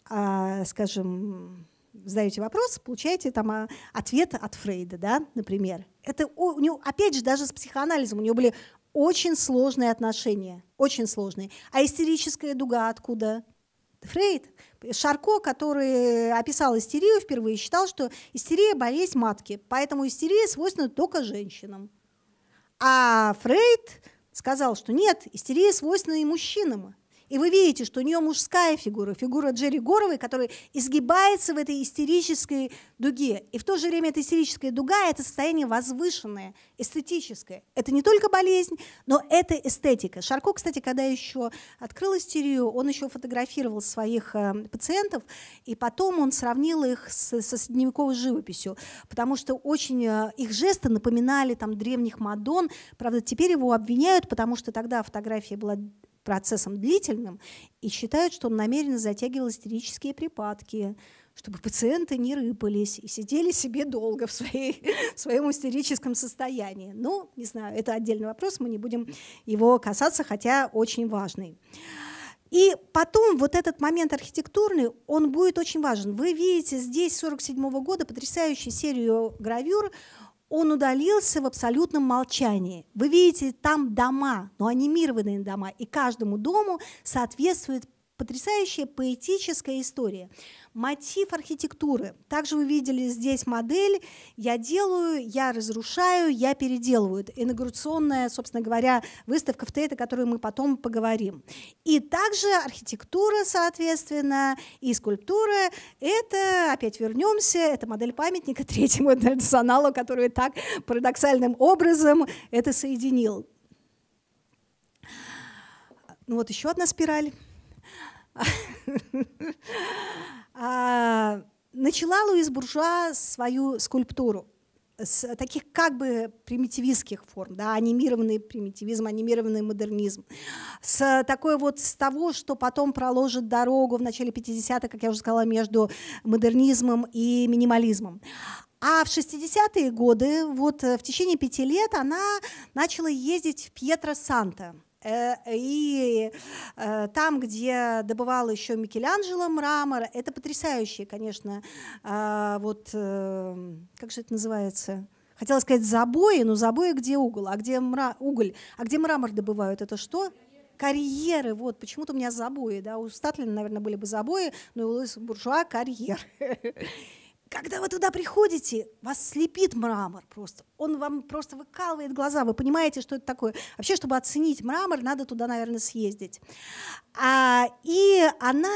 а, скажем, задаете вопрос, получаете там а, ответ от Фрейда, да, например. Это у, у нее, опять же, даже с психоанализом у нее были очень сложные отношения, очень сложные. А истерическая дуга откуда? Фрейд. Шарко, который описал истерию впервые, считал, что истерия – болезнь матки, поэтому истерия свойственна только женщинам. А Фрейд сказал, что нет, истерия свойственна и мужчинам. И вы видите, что у нее мужская фигура, фигура Джерри Горовой, которая изгибается в этой истерической дуге. И в то же время эта истерическая дуга – это состояние возвышенное, эстетическое. Это не только болезнь, но это эстетика. Шарко, кстати, когда еще открыл истерию, он еще фотографировал своих э, пациентов, и потом он сравнил их с, со средневековой живописью, потому что очень э, их жесты напоминали там древних Мадон. Правда, теперь его обвиняют, потому что тогда фотография была процессом длительным и считают, что он намеренно затягивал истерические припадки, чтобы пациенты не рыпались и сидели себе долго в, своей, (laughs) в своем истерическом состоянии. Но, ну, не знаю, это отдельный вопрос, мы не будем его касаться, хотя очень важный. И потом вот этот момент архитектурный, он будет очень важен. Вы видите здесь 1947 года потрясающую серию гравюр он удалился в абсолютном молчании. Вы видите, там дома, но анимированные дома, и каждому дому соответствует Потрясающая поэтическая история. Мотив архитектуры. Также вы видели здесь модель. Я делаю, я разрушаю, я переделываю. Это инаугурационная, собственно говоря, выставка в Тейте, о которой мы потом поговорим. И также архитектура, соответственно, и скульптура. Это, опять вернемся, это модель памятника (laughs) третьему интернационалу, который так парадоксальным образом это соединил. Ну вот еще одна спираль. А, начала Луис Буржуа свою скульптуру с таких как бы примитивистских форм, да, анимированный примитивизм, анимированный модернизм, с такой вот с того, что потом проложит дорогу в начале 50-х, как я уже сказала, между модернизмом и минимализмом. А в 60-е годы, вот э, в течение пяти лет, она начала ездить в Пьетро-Санта, Э, и э, там, где добывал еще Микеланджело мрамор, это потрясающие, конечно, а, вот, э, как же это называется? Хотела сказать забои, но забои где угол, а где мра... уголь, а где мрамор добывают, это что? карьеры, вот, почему-то у меня забои, да, у Статлина, наверное, были бы забои, но у Луис Буржуа карьер. (laughs) Когда вы туда приходите, вас слепит мрамор просто. Он вам просто выкалывает глаза. Вы понимаете, что это такое. Вообще, чтобы оценить мрамор, надо туда, наверное, съездить. А, и она,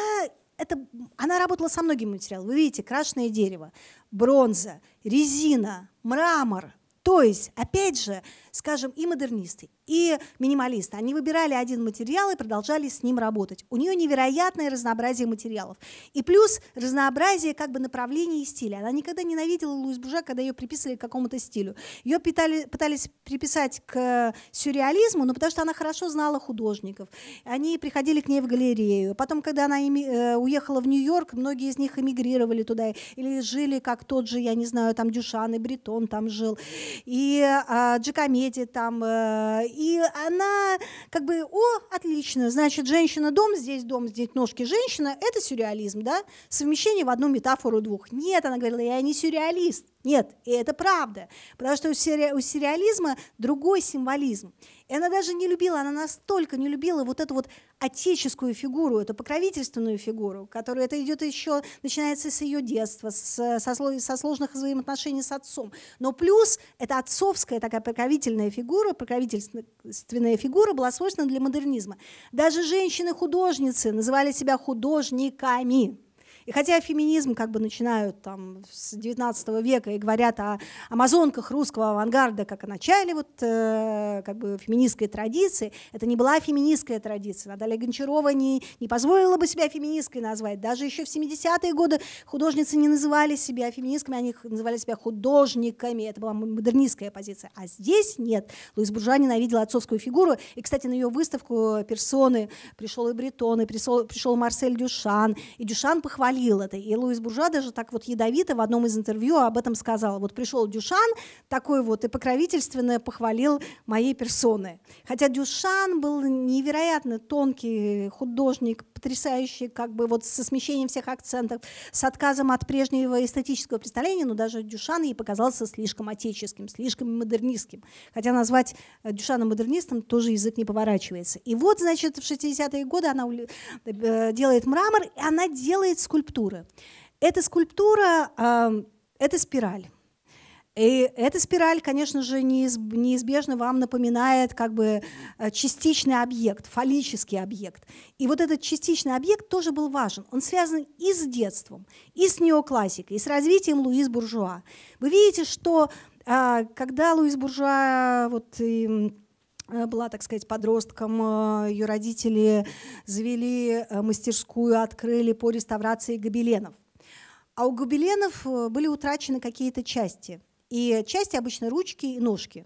это, она работала со многими материалами. Вы видите, красное дерево, бронза, резина, мрамор. То есть, опять же, скажем, и модернисты, и минималисты, Они выбирали один материал и продолжали с ним работать. У нее невероятное разнообразие материалов. И плюс разнообразие как бы направлений и стиля. Она никогда ненавидела Луис Бужа, когда ее приписывали к какому-то стилю. Ее питали, пытались приписать к сюрреализму, но потому что она хорошо знала художников. Они приходили к ней в галерею. Потом, когда она э, уехала в Нью-Йорк, многие из них эмигрировали туда или жили, как тот же, я не знаю, там Дюшан и Бретон там жил. И э, а, Джакометти там э, и она как бы, о, отлично, значит, женщина-дом, здесь дом, здесь ножки женщина, это сюрреализм, да? Совмещение в одну метафору двух. Нет, она говорила, я не сюрреалист. Нет, и это правда, потому что у, сери- у сериализма другой символизм. И она даже не любила, она настолько не любила вот эту вот отеческую фигуру, эту покровительственную фигуру, которая это идет еще, начинается с ее детства, с, со, со сложных взаимоотношений с отцом. Но плюс эта отцовская такая покровительная фигура, покровительственная фигура была свойственна для модернизма. Даже женщины-художницы называли себя художниками. И хотя феминизм как бы начинают там с 19 века и говорят о амазонках русского авангарда как о начале вот э, как бы феминистской традиции, это не была феминистская традиция. Наталья Гончарова не, не позволила бы себя феминисткой назвать. Даже еще в 70-е годы художницы не называли себя феминистками, они называли себя художниками. Это была модернистская позиция. А здесь нет. Луис Буржуа ненавидела отцовскую фигуру. И, кстати, на ее выставку персоны пришел и Бретон, и пришел, пришел Марсель Дюшан. И Дюшан похвалил похвалил это. И Луис Буржуа даже так вот ядовито в одном из интервью об этом сказал. Вот пришел Дюшан такой вот и покровительственно похвалил моей персоны. Хотя Дюшан был невероятно тонкий художник, потрясающий, как бы вот со смещением всех акцентов, с отказом от прежнего эстетического представления, но даже Дюшан ей показался слишком отеческим, слишком модернистским. Хотя назвать Дюшана модернистом тоже язык не поворачивается. И вот, значит, в 60-е годы она э, делает мрамор, и она делает скульптуру скульптуры. Эта скульптура э, — это спираль. И эта спираль, конечно же, неизбежно вам напоминает как бы э, частичный объект, фаллический объект. И вот этот частичный объект тоже был важен. Он связан и с детством, и с неоклассикой, и с развитием Луис Буржуа. Вы видите, что а, когда Луис Буржуа вот, эм, Э, была, так сказать, подростком, э, ее родители завели э, мастерскую, открыли по реставрации гобеленов. А у гобеленов были утрачены какие-то части. И части обычно ручки и ножки.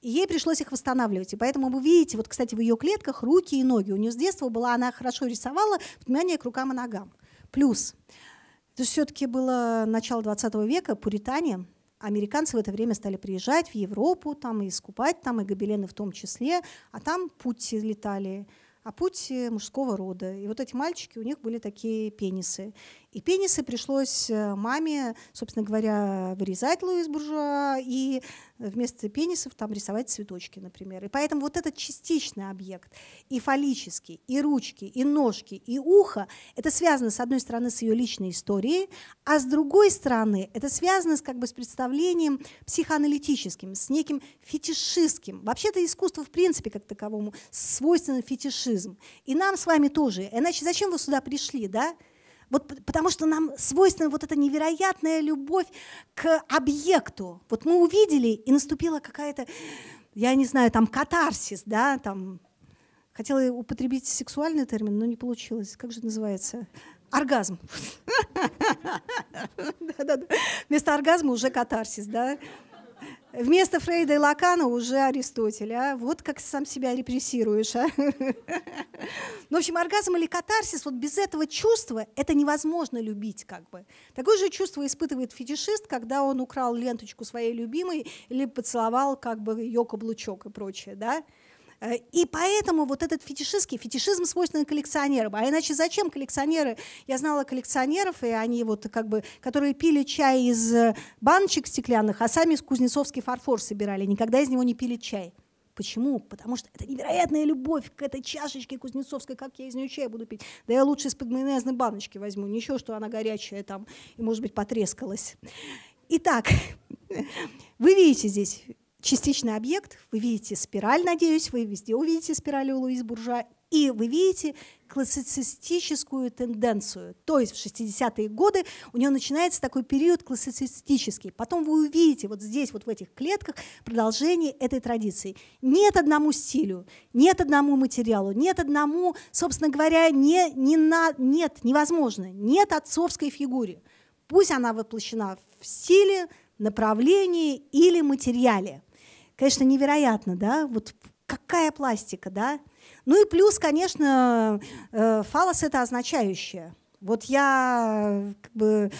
И ей пришлось их восстанавливать. И поэтому вы видите, вот, кстати, в ее клетках руки и ноги. У нее с детства была, она хорошо рисовала, внимание к рукам и ногам. Плюс, это все-таки было начало 20 века, Пуритания, американцы в это время стали приезжать в Европу, там и искупать, там и гобелены в том числе, а там пути летали, а путь э, мужского рода. И вот эти мальчики, у них были такие пенисы. И пенисы пришлось э, маме, собственно говоря, вырезать Луис Буржуа и э, вместо пенисов там рисовать цветочки, например. И поэтому вот этот частичный объект, и фаллический, и ручки, и ножки, и ухо, это связано, с одной стороны, с ее личной историей, а с другой стороны, это связано с, как бы, с представлением психоаналитическим, с неким фетишистским. Вообще-то искусство, в принципе, как таковому свойственно фетишизм. И нам с вами тоже. Иначе зачем вы сюда пришли, да? Вот потому что нам свойственна вот эта невероятная любовь к объекту. Вот мы увидели, и наступила какая-то, я не знаю, там катарсис, да, там Хотела употребить сексуальный термин, но не получилось. Как же называется? Оргазм. (laughs) Вместо оргазма уже катарсис, да? Вместо Фрейда и Лакана уже Аристотель. А? Вот как сам себя репрессируешь. А? (laughs) Ну, в общем, оргазм или катарсис, вот без этого чувства это невозможно любить как бы. Такое же чувство испытывает фетишист, когда он украл ленточку своей любимой или поцеловал как бы ее каблучок и прочее. Да? Э, и поэтому вот этот фетишистский, фетишизм свойственен коллекционерам. А иначе зачем коллекционеры? Я знала коллекционеров, и они вот как бы, которые пили чай из э, баночек стеклянных, а сами из кузнецовский фарфор собирали, никогда из него не пили чай. Почему? Потому что это невероятная любовь к этой чашечке кузнецовской, как я из нее чай буду пить. Да я лучше из-под майонезной баночки возьму, ничего, что она горячая там и, может быть, потрескалась. Итак, (laughs) вы видите здесь частичный объект, вы видите спираль, надеюсь, вы везде увидите спираль у Луис Буржуа, и вы видите классицистическую тенденцию. То есть в 60-е годы у нее начинается такой период классицистический. Потом вы увидите вот здесь, вот в этих клетках, продолжение этой традиции. Нет одному стилю, нет одному материалу, нет одному, собственно говоря, не, не на, нет, невозможно, нет отцовской фигуре. Пусть она воплощена в стиле, направлении или материале. Конечно, невероятно, да, вот какая пластика, да. Ну и плюс, конечно, э, фалос это означающее. Вот я как бы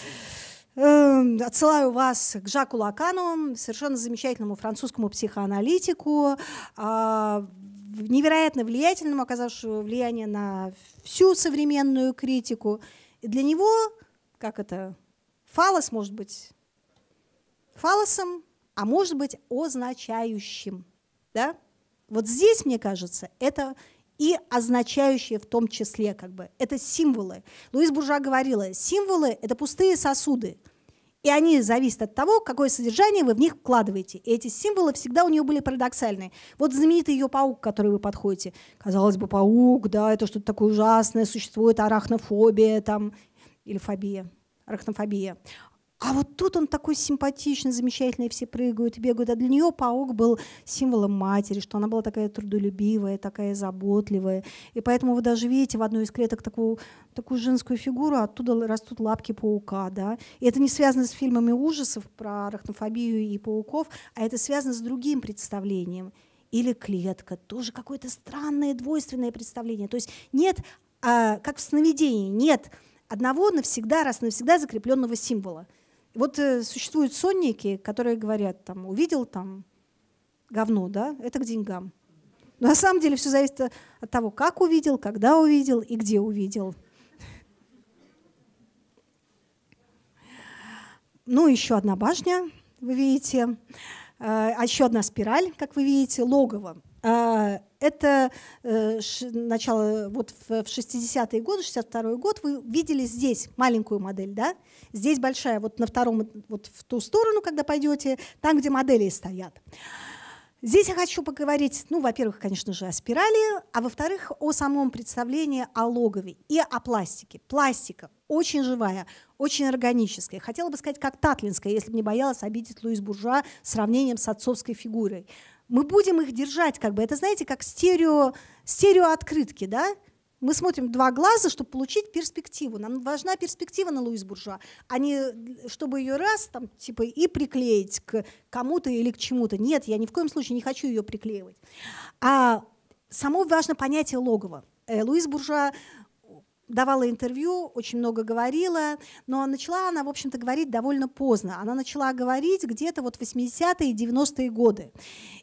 эм, отсылаю вас к Жаку Лакану, совершенно замечательному французскому психоаналитику, а, невероятно влиятельному, оказавшему влияние на всю современную критику. И для него, как это, фалос может быть фалосом, а может быть означающим. Да? Вот здесь, мне кажется, это и означающие в том числе, как бы, это символы. Луис Буржуа говорила, символы – это пустые сосуды, и они зависят от того, какое содержание вы в них вкладываете. И эти символы всегда у нее были парадоксальные. Вот знаменитый ее паук, к который вы подходите. Казалось бы, паук, да, это что-то такое ужасное, существует арахнофобия там, или фобия, арахнофобия. А вот тут он такой симпатичный, замечательный, все прыгают и бегают. А для нее паук был символом матери, что она была такая трудолюбивая, такая заботливая. И поэтому вы даже видите в одной из клеток такую, такую женскую фигуру, а оттуда растут лапки паука. Да? И это не связано с фильмами ужасов про арахнофобию и пауков, а это связано с другим представлением. Или клетка, тоже какое-то странное двойственное представление. То есть нет, а, как в сновидении, нет одного навсегда, раз навсегда закрепленного символа. Вот э, существуют сонники, которые говорят, там, увидел там говно, да, это к деньгам. Но на самом деле все зависит э, от того, как увидел, когда увидел и где увидел. Ну, еще одна башня, вы видите. Э, а еще одна спираль, как вы видите, логово. А, это э, начало вот в 60-е годы, 62-й год, вы видели здесь маленькую модель, да? Здесь большая, вот на втором, вот в ту сторону, когда пойдете, там, где модели стоят. Здесь я хочу поговорить, ну, во-первых, конечно же, о спирали, а во-вторых, о самом представлении о логове и о пластике. Пластика очень живая, очень органическая. Хотела бы сказать, как Татлинская, если бы не боялась обидеть Луис Буржуа сравнением с отцовской фигурой мы будем их держать, как бы. Это, знаете, как стерео, стереооткрытки, да? Мы смотрим два глаза, чтобы получить перспективу. Нам важна перспектива на Луис Буржуа, а не чтобы ее раз там типа и приклеить к кому-то или к чему-то. Нет, я ни в коем случае не хочу ее приклеивать. А само важно понятие логова. Э, Луис Буржуа давала интервью, очень много говорила, но начала она, в общем-то, говорить довольно поздно. Она начала говорить где-то вот 80-е и 90-е годы.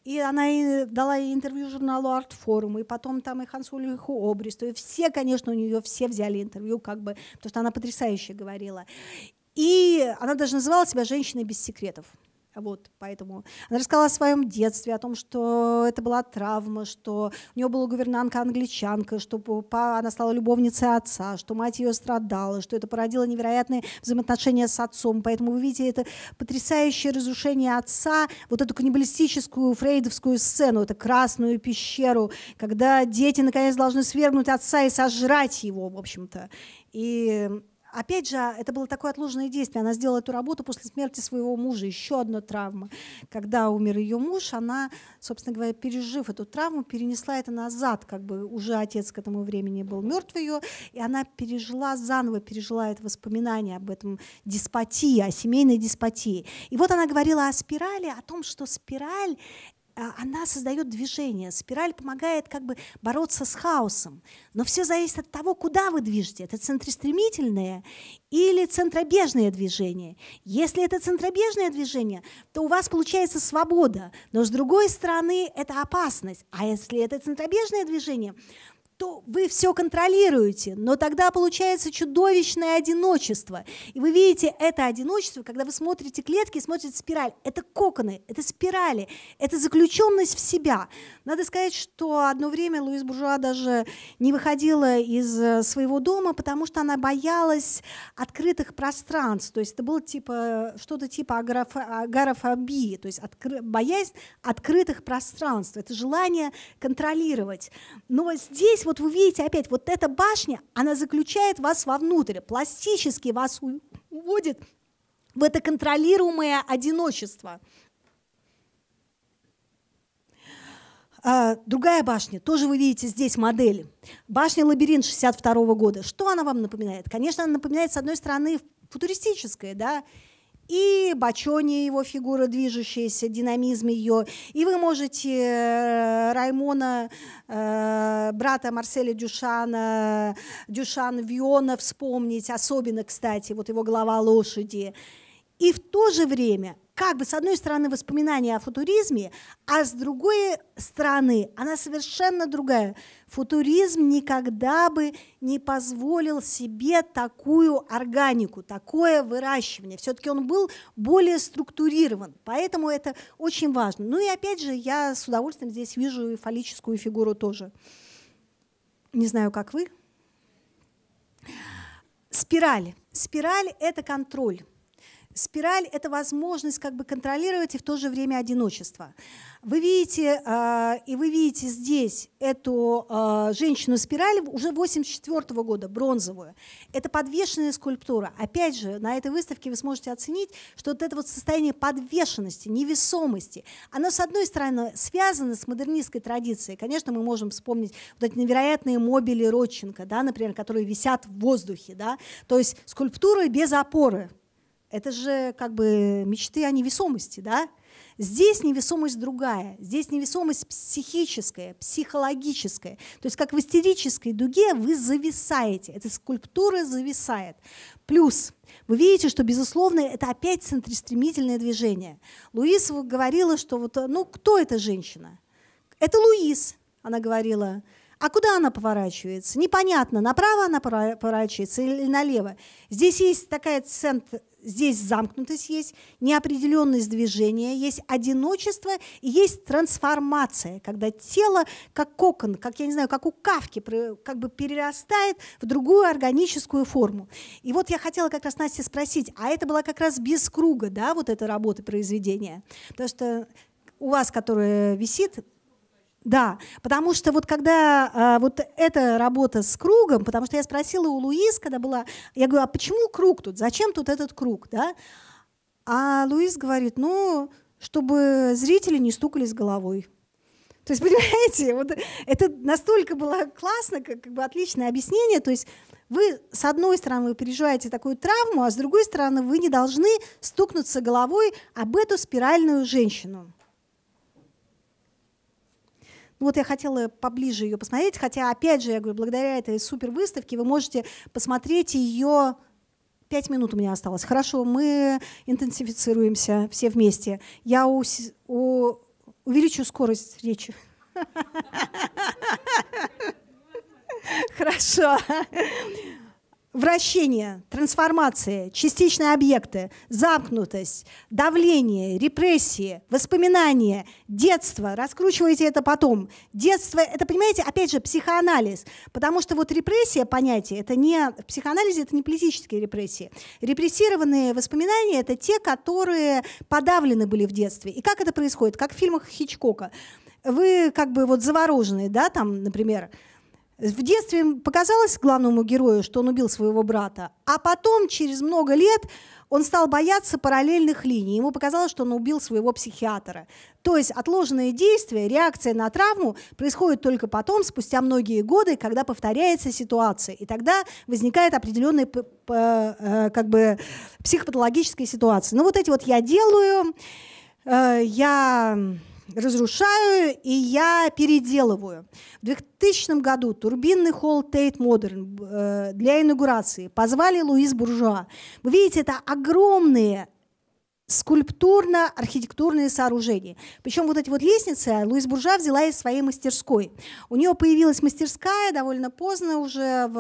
И она и дала интервью журналу Art Forum, и потом там и Хансулю, и Хуобристу, и все, конечно, у нее все взяли интервью, как бы, потому что она потрясающе говорила. И она даже называла себя женщиной без секретов. Вот, поэтому она рассказала о своем детстве, о том, что это была травма, что у нее была гувернантка-англичанка, что она стала любовницей отца, что мать ее страдала, что это породило невероятные взаимоотношения с отцом. Поэтому вы видите это потрясающее разрушение отца, вот эту каннибалистическую фрейдовскую сцену, эту красную пещеру, когда дети наконец должны свергнуть отца и сожрать его, в общем-то. И Опять же, это было такое отложенное действие. Она сделала эту работу после смерти своего мужа, еще одна травма. Когда умер ее муж, она, собственно говоря, пережив эту травму, перенесла это назад, как бы уже отец к этому времени был мертв ее, и она пережила заново, пережила это воспоминание об этом деспотии, о семейной деспотии. И вот она говорила о спирали, о том, что спираль а, она создает движение. Спираль помогает как бы бороться с хаосом. Но все зависит от того, куда вы движете. Это центристремительное или центробежное движение. Если это центробежное движение, то у вас получается свобода. Но с другой стороны, это опасность. А если это центробежное движение, то вы все контролируете, но тогда получается чудовищное одиночество. И вы видите это одиночество, когда вы смотрите клетки и смотрите спираль. Это коконы, это спирали, это заключенность в себя. Надо сказать, что одно время Луис Буржуа даже не выходила из э, своего дома, потому что она боялась открытых пространств. То есть это было типа, э, что-то типа а, агорафобии, то есть откры, боязнь открытых пространств. Это желание контролировать. Но здесь здесь вот вы видите опять, вот эта башня, она заключает вас вовнутрь, пластически вас уводит в это контролируемое одиночество. А, другая башня, тоже вы видите здесь модель. Башня-лабиринт 62 года. Что она вам напоминает? Конечно, она напоминает, с одной стороны, футуристическое, да, и Бачони, его фигура движущаяся, динамизм ее. И вы можете э, Раймона, э, брата Марселя Дюшана, Дюшан Виона вспомнить, особенно, кстати, вот его глава лошади. И в то же время как бы, с одной стороны, воспоминания о футуризме, а с другой стороны, она совершенно другая. Футуризм никогда бы не позволил себе такую органику, такое выращивание. Все-таки он был более структурирован, поэтому это очень важно. Ну и опять же, я с удовольствием здесь вижу и фаллическую фигуру тоже. Не знаю, как вы. Спираль. Спираль – это контроль Спираль — это возможность как бы контролировать и в то же время одиночество. Вы видите, э, и вы видите здесь эту э, женщину-спираль уже 1984 года, бронзовую. Это подвешенная скульптура. Опять же, на этой выставке вы сможете оценить, что вот это вот состояние подвешенности, невесомости, оно, с одной стороны, связано с модернистской традицией. Конечно, мы можем вспомнить вот эти невероятные мобили Родченко, да, например, которые висят в воздухе. Да? То есть скульптуры без опоры, это же как бы мечты о невесомости, да? Здесь невесомость другая, здесь невесомость психическая, психологическая. То есть как в истерической дуге вы зависаете, эта скульптура зависает. Плюс вы видите, что, безусловно, это опять центристремительное движение. Луис говорила, что вот, ну, кто эта женщина? Это Луис, она говорила. А куда она поворачивается? Непонятно, направо она поворачивается или налево. Здесь есть такая центр, здесь замкнутость есть, неопределенность движения, есть одиночество и есть трансформация, когда тело как кокон, как, я не знаю, как у кавки, как бы перерастает в другую органическую форму. И вот я хотела как раз Настя спросить, а это была как раз без круга, да, вот эта работа произведения? Потому что у вас, которая висит, да, потому что вот когда э, вот эта работа с кругом, потому что я спросила у Луис, когда была, я говорю, а почему круг тут, зачем тут этот круг, да? А Луис говорит, ну, чтобы зрители не стукались головой. То есть, (laughs) понимаете, вот это настолько было классно, как, как бы отличное объяснение. То есть вы, с одной стороны, вы переживаете такую травму, а с другой стороны, вы не должны стукнуться головой об эту спиральную женщину. Вот я хотела поближе ее посмотреть, хотя, опять же, я говорю, благодаря этой супер выставке вы можете посмотреть ее Пять минут у меня осталось. Хорошо, мы интенсифицируемся все вместе. Я у, у, увеличу скорость речи. (laughs) Хорошо вращение, трансформация, частичные объекты, замкнутость, давление, репрессии, воспоминания, детство. Раскручивайте это потом. Детство, это, понимаете, опять же, психоанализ. Потому что вот репрессия, понятие, это не, в психоанализе это не политические репрессии. Репрессированные воспоминания — это те, которые подавлены были в детстве. И как это происходит? Как в фильмах Хичкока. Вы как бы вот завороженные, да, там, например, в детстве показалось главному герою, что он убил своего брата, а потом, через много лет, он стал бояться параллельных линий. Ему показалось, что он убил своего психиатра. То есть отложенные действия, реакция на травму происходит только потом, спустя многие годы, когда повторяется ситуация. И тогда возникает определенная э, как бы, психопатологическая ситуация. Ну вот эти вот я делаю, э, я разрушаю и я переделываю. В 2000 году турбинный холл Tate Modern э, для инаугурации позвали Луис Буржуа. Вы видите, это огромные скульптурно-архитектурные сооружения. Причем вот эти вот лестницы Луис Буржа взяла из своей мастерской. У нее появилась мастерская довольно поздно, уже в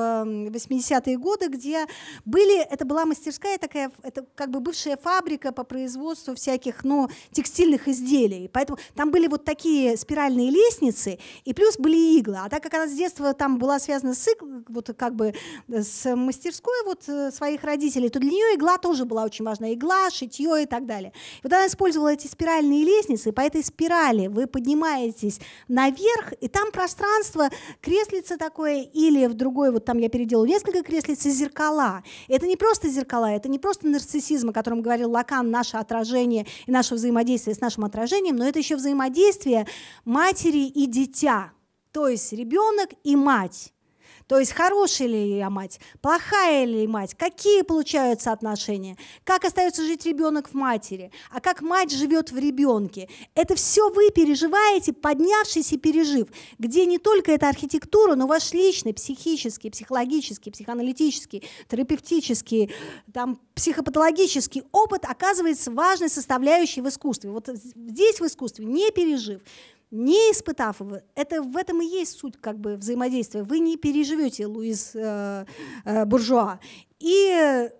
80-е годы, где были, это была мастерская такая, это как бы бывшая фабрика по производству всяких, ну, текстильных изделий. Поэтому там были вот такие спиральные лестницы, и плюс были иглы. А так как она с детства там была связана с игл, вот как бы э, с мастерской вот э, своих родителей, то для нее игла тоже была очень важна. Игла, шитье и так далее. И вот она использовала эти спиральные лестницы, и по этой спирали вы поднимаетесь наверх, и там пространство, креслица такое, или в другой, вот там я переделала несколько креслиц, и зеркала. это не просто зеркала, это не просто нарциссизм, о котором говорил Лакан, наше отражение и наше взаимодействие с нашим отражением, но это еще взаимодействие матери и дитя, то есть ребенок и мать. То есть хорошая ли я мать, плохая ли мать, какие получаются отношения, как остается жить ребенок в матери, а как мать живет в ребенке. Это все вы переживаете, поднявшись и пережив, где не только эта архитектура, но ваш личный, психический, психологический, психоаналитический, терапевтический, там, психопатологический опыт оказывается важной составляющей в искусстве. Вот здесь в искусстве, не пережив, не испытав его, это в этом и есть суть как бы взаимодействия. Вы не переживете Луис э, э, Буржуа. И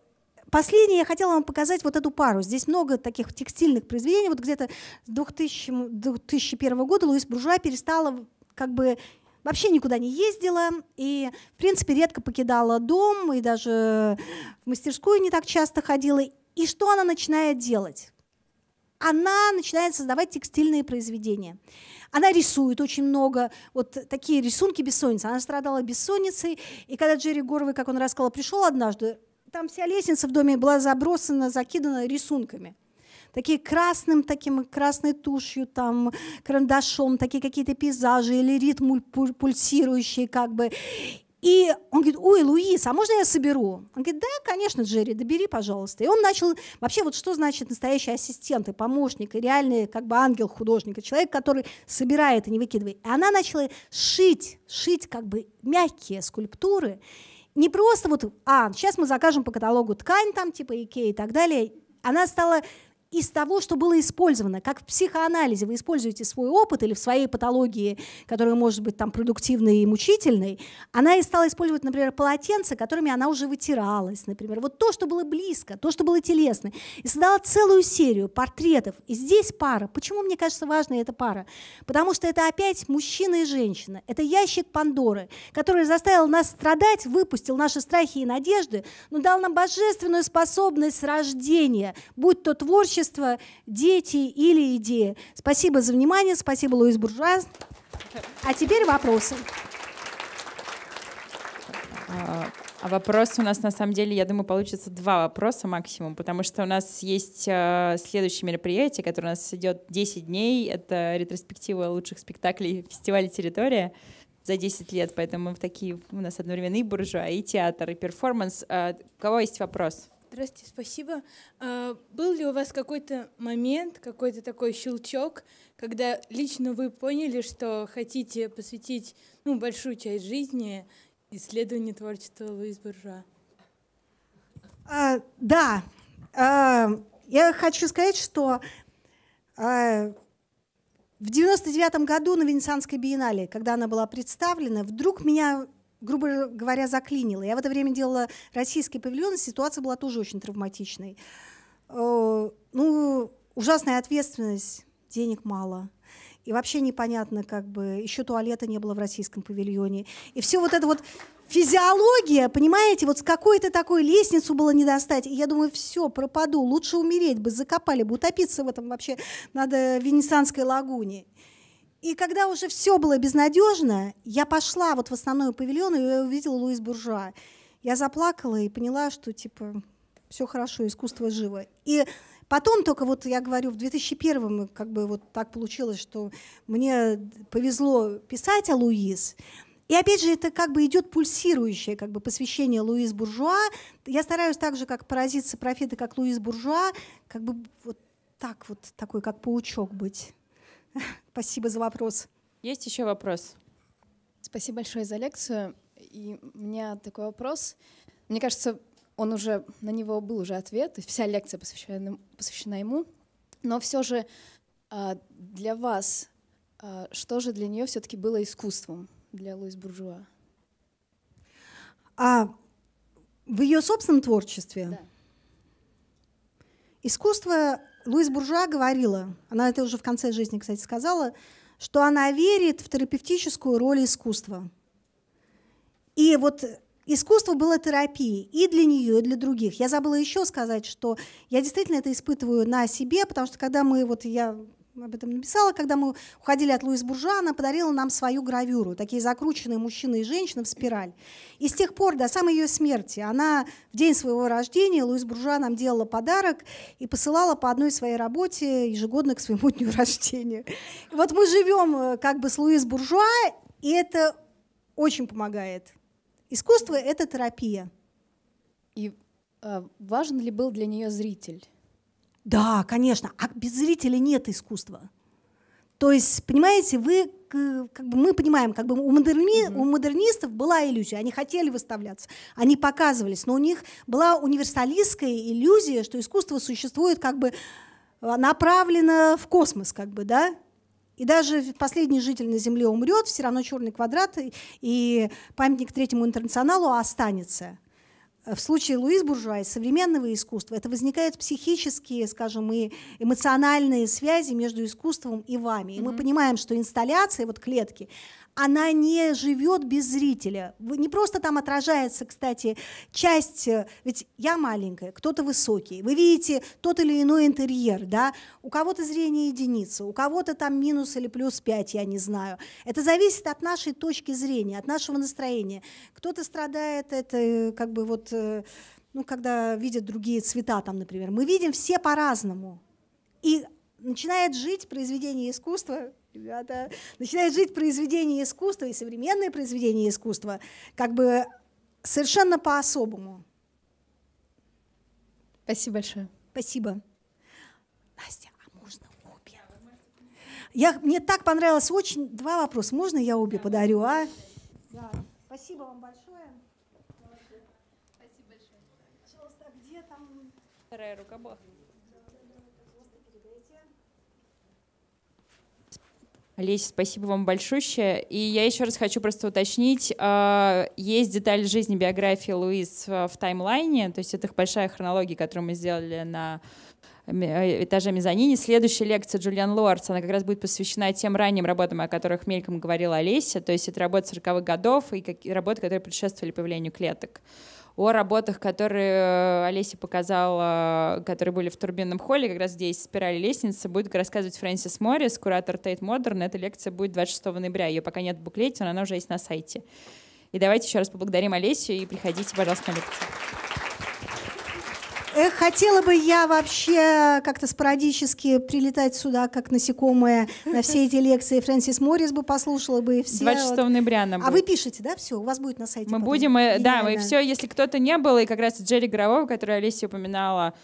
Последнее я хотела вам показать вот эту пару. Здесь много таких текстильных произведений. Вот где-то с 2000, 2001 года Луис Буржуа перестала как бы вообще никуда не ездила и, в принципе, редко покидала дом и даже в мастерскую не так часто ходила. И что она начинает делать? она начинает создавать текстильные произведения. Она рисует очень много, вот такие рисунки бессонницы. Она страдала бессонницей, и когда Джерри Горовый, как он рассказал, пришел однажды, там вся лестница в доме была забросана, закидана рисунками. Такие красным, таким красной тушью, там, карандашом, такие какие-то пейзажи или ритм пульсирующие как бы. И он говорит, ой, Луис, а можно я соберу? Он говорит, да, конечно, Джерри, добери, пожалуйста. И он начал, вообще вот что значит настоящий ассистент и помощник, и реальный как бы ангел художника, человек, который собирает и не выкидывает. И она начала шить, шить как бы мягкие скульптуры, не просто вот, а, сейчас мы закажем по каталогу ткань там, типа Икея и так далее, она стала из того, что было использовано. Как в психоанализе вы используете свой опыт или в своей патологии, которая может быть там продуктивной и мучительной, она и стала использовать, например, полотенца, которыми она уже вытиралась, например. Вот то, что было близко, то, что было телесно. И создала целую серию портретов. И здесь пара. Почему, мне кажется, важна эта пара? Потому что это опять мужчина и женщина. Это ящик Пандоры, который заставил нас страдать, выпустил наши страхи и надежды, но дал нам божественную способность рождения, будь то творчество, общество, дети или идея. Спасибо за внимание, спасибо, Луис Буржуа. А теперь вопросы. А, а вопрос у нас на самом деле, я думаю, получится два вопроса максимум, потому что у нас есть э, следующее мероприятие, которое у нас идет 10 дней. Это ретроспектива лучших спектаклей фестиваля «Территория» за 10 лет, поэтому мы в такие у нас одновременно и буржуа, и театр, и перформанс. Э, у кого есть вопрос? Здравствуйте, спасибо. А, был ли у вас какой-то момент, какой-то такой щелчок, когда лично вы поняли, что хотите посвятить ну, большую часть жизни исследованию творчества Луис Буржуа? А, да. А, я хочу сказать, что а, в девятом году на Венецианской биеннале, когда она была представлена, вдруг меня грубо говоря, заклинило. Я в это время делала российский павильон, и ситуация была тоже очень травматичной. Э, ну, ужасная ответственность, денег мало. И вообще непонятно, как бы еще туалета не было в российском павильоне. И все вот это вот физиология, понимаете, вот с какой-то такой лестницу было не достать. И я думаю, все, пропаду, лучше умереть бы, закопали бы, утопиться в этом вообще надо в э, Венецианской лагуне. И когда уже все было безнадежно, я пошла вот в основной павильон, и увидела Луис Буржуа. Я заплакала и поняла, что типа все хорошо, искусство живо. И Потом только вот я говорю, в 2001 как бы вот так получилось, что мне повезло писать о Луиз. И опять же, это как бы идет пульсирующее как бы посвящение Луиз Буржуа. Я стараюсь так же, как поразиться профеты, как Луиз Буржуа, как бы вот так вот, такой, как паучок быть. Спасибо за вопрос. Есть еще вопрос? Спасибо большое за лекцию. И у меня такой вопрос. Мне кажется, он уже на него был уже ответ, вся лекция посвящена, посвящена ему. Но все же а, для вас, а, что же для нее все-таки было искусством для Луис Буржуа? А в ее собственном творчестве? Да. Искусство Луис Буржуа говорила, она это уже в конце жизни, кстати, сказала, что она верит в терапевтическую роль искусства. И вот искусство было терапией и для нее, и для других. Я забыла еще сказать, что я действительно это испытываю на себе, потому что когда мы, вот я об этом написала, когда мы уходили от Луис Буржуа, она подарила нам свою гравюру, такие закрученные мужчины и женщины в спираль. И с тех пор, до самой ее смерти, она в день своего рождения, Луис Буржуа нам делала подарок и посылала по одной своей работе ежегодно к своему (laughs) дню рождения. И вот мы живем э, как бы с Луис Буржуа, и это очень помогает. Искусство — это терапия. И э, важен ли был для нее зритель? Да, конечно. А без зрителя нет искусства. То есть, понимаете, вы, как бы мы понимаем, как бы у, модерни, mm-hmm. у модернистов была иллюзия, они хотели выставляться, они показывались, но у них была универсалистская иллюзия, что искусство существует как бы а, направлено в космос, как бы, да, и даже последний житель на Земле умрет, все равно черный квадрат и памятник третьему интернационалу останется. В случае Луис Буржуа из современного искусства это возникают психические, скажем, и эмоциональные связи между искусством и вами. И mm-hmm. мы понимаем, что инсталляции, вот клетки, она не живет без зрителя. Не просто там отражается, кстати, часть, э, ведь я маленькая, кто-то высокий. Вы видите тот или иной интерьер, да? У кого-то зрение единица, у кого-то там минус или плюс пять, я не знаю. Это зависит от нашей точки зрения, от нашего настроения. Кто-то страдает, это как бы вот, э, ну, когда видят другие цвета там, например. Мы видим все по-разному. И начинает жить произведение искусства ребята, начинает жить произведение искусства и современное произведение искусства как бы совершенно по-особому. Спасибо большое. Спасибо. Настя, а можно обе? Я, мне так понравилось очень... Два вопроса. Можно я обе да, подарю, а? Да. Спасибо вам большое. Спасибо большое. Пожалуйста, а где там... Вторая рука была. Олеся, спасибо вам большое. И я еще раз хочу просто уточнить, а, есть деталь жизни биографии Луис а, в таймлайне, то есть это большая хронология, которую мы сделали на э, этаже мезонине. Следующая лекция Джулиан Лордс, она как раз будет посвящена тем ранним работам, о которых мельком говорила Олеся, то есть это работы 40-х годов и работы, которые предшествовали появлению клеток о работах, которые э, Олеся показала, которые были в турбинном холле, как раз здесь, «Спирали лестницы», будет рассказывать Фрэнсис Моррис, куратор Тейт Модерн. Эта лекция будет 26 ноября. Ее пока нет в буклете, но она уже есть на сайте. И давайте еще раз поблагодарим Олесю и приходите, пожалуйста, на лекцию. Э, хотела бы я вообще как-то спорадически прилетать сюда, как насекомое, на все эти лекции. Фрэнсис Моррис бы послушала бы и все. 26 вот. ноября нам А вы пишете, да, все? У вас будет на сайте Мы потом. будем, и, э, да, и все, если кто-то не был, и как раз Джерри Гровов, который Олеся упоминала,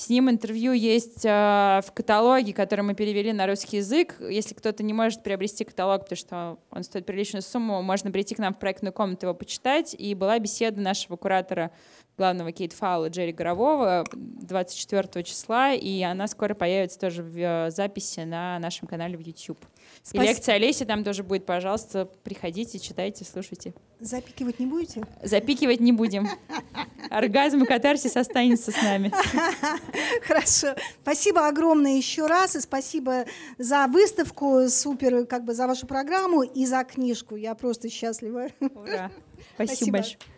с ним интервью есть а, в каталоге, который мы перевели на русский язык. Если кто-то не может приобрести каталог, потому что он стоит приличную сумму, можно прийти к нам в проектную комнату его почитать. И была беседа нашего куратора главного Кейт Фаула Джерри Горового 24 числа, и она скоро появится тоже в э, записи на нашем канале в YouTube. Спас... И лекция Олеси там тоже будет, пожалуйста, приходите, читайте, слушайте. Запикивать не будете? Запикивать не будем. Оргазм и катарсис останется с нами. (laughs) Хорошо. Спасибо огромное еще раз. И спасибо за выставку, супер, как бы за вашу программу и за книжку. Я просто счастлива. Ура. (laughs) Спасибо, спасибо. большое.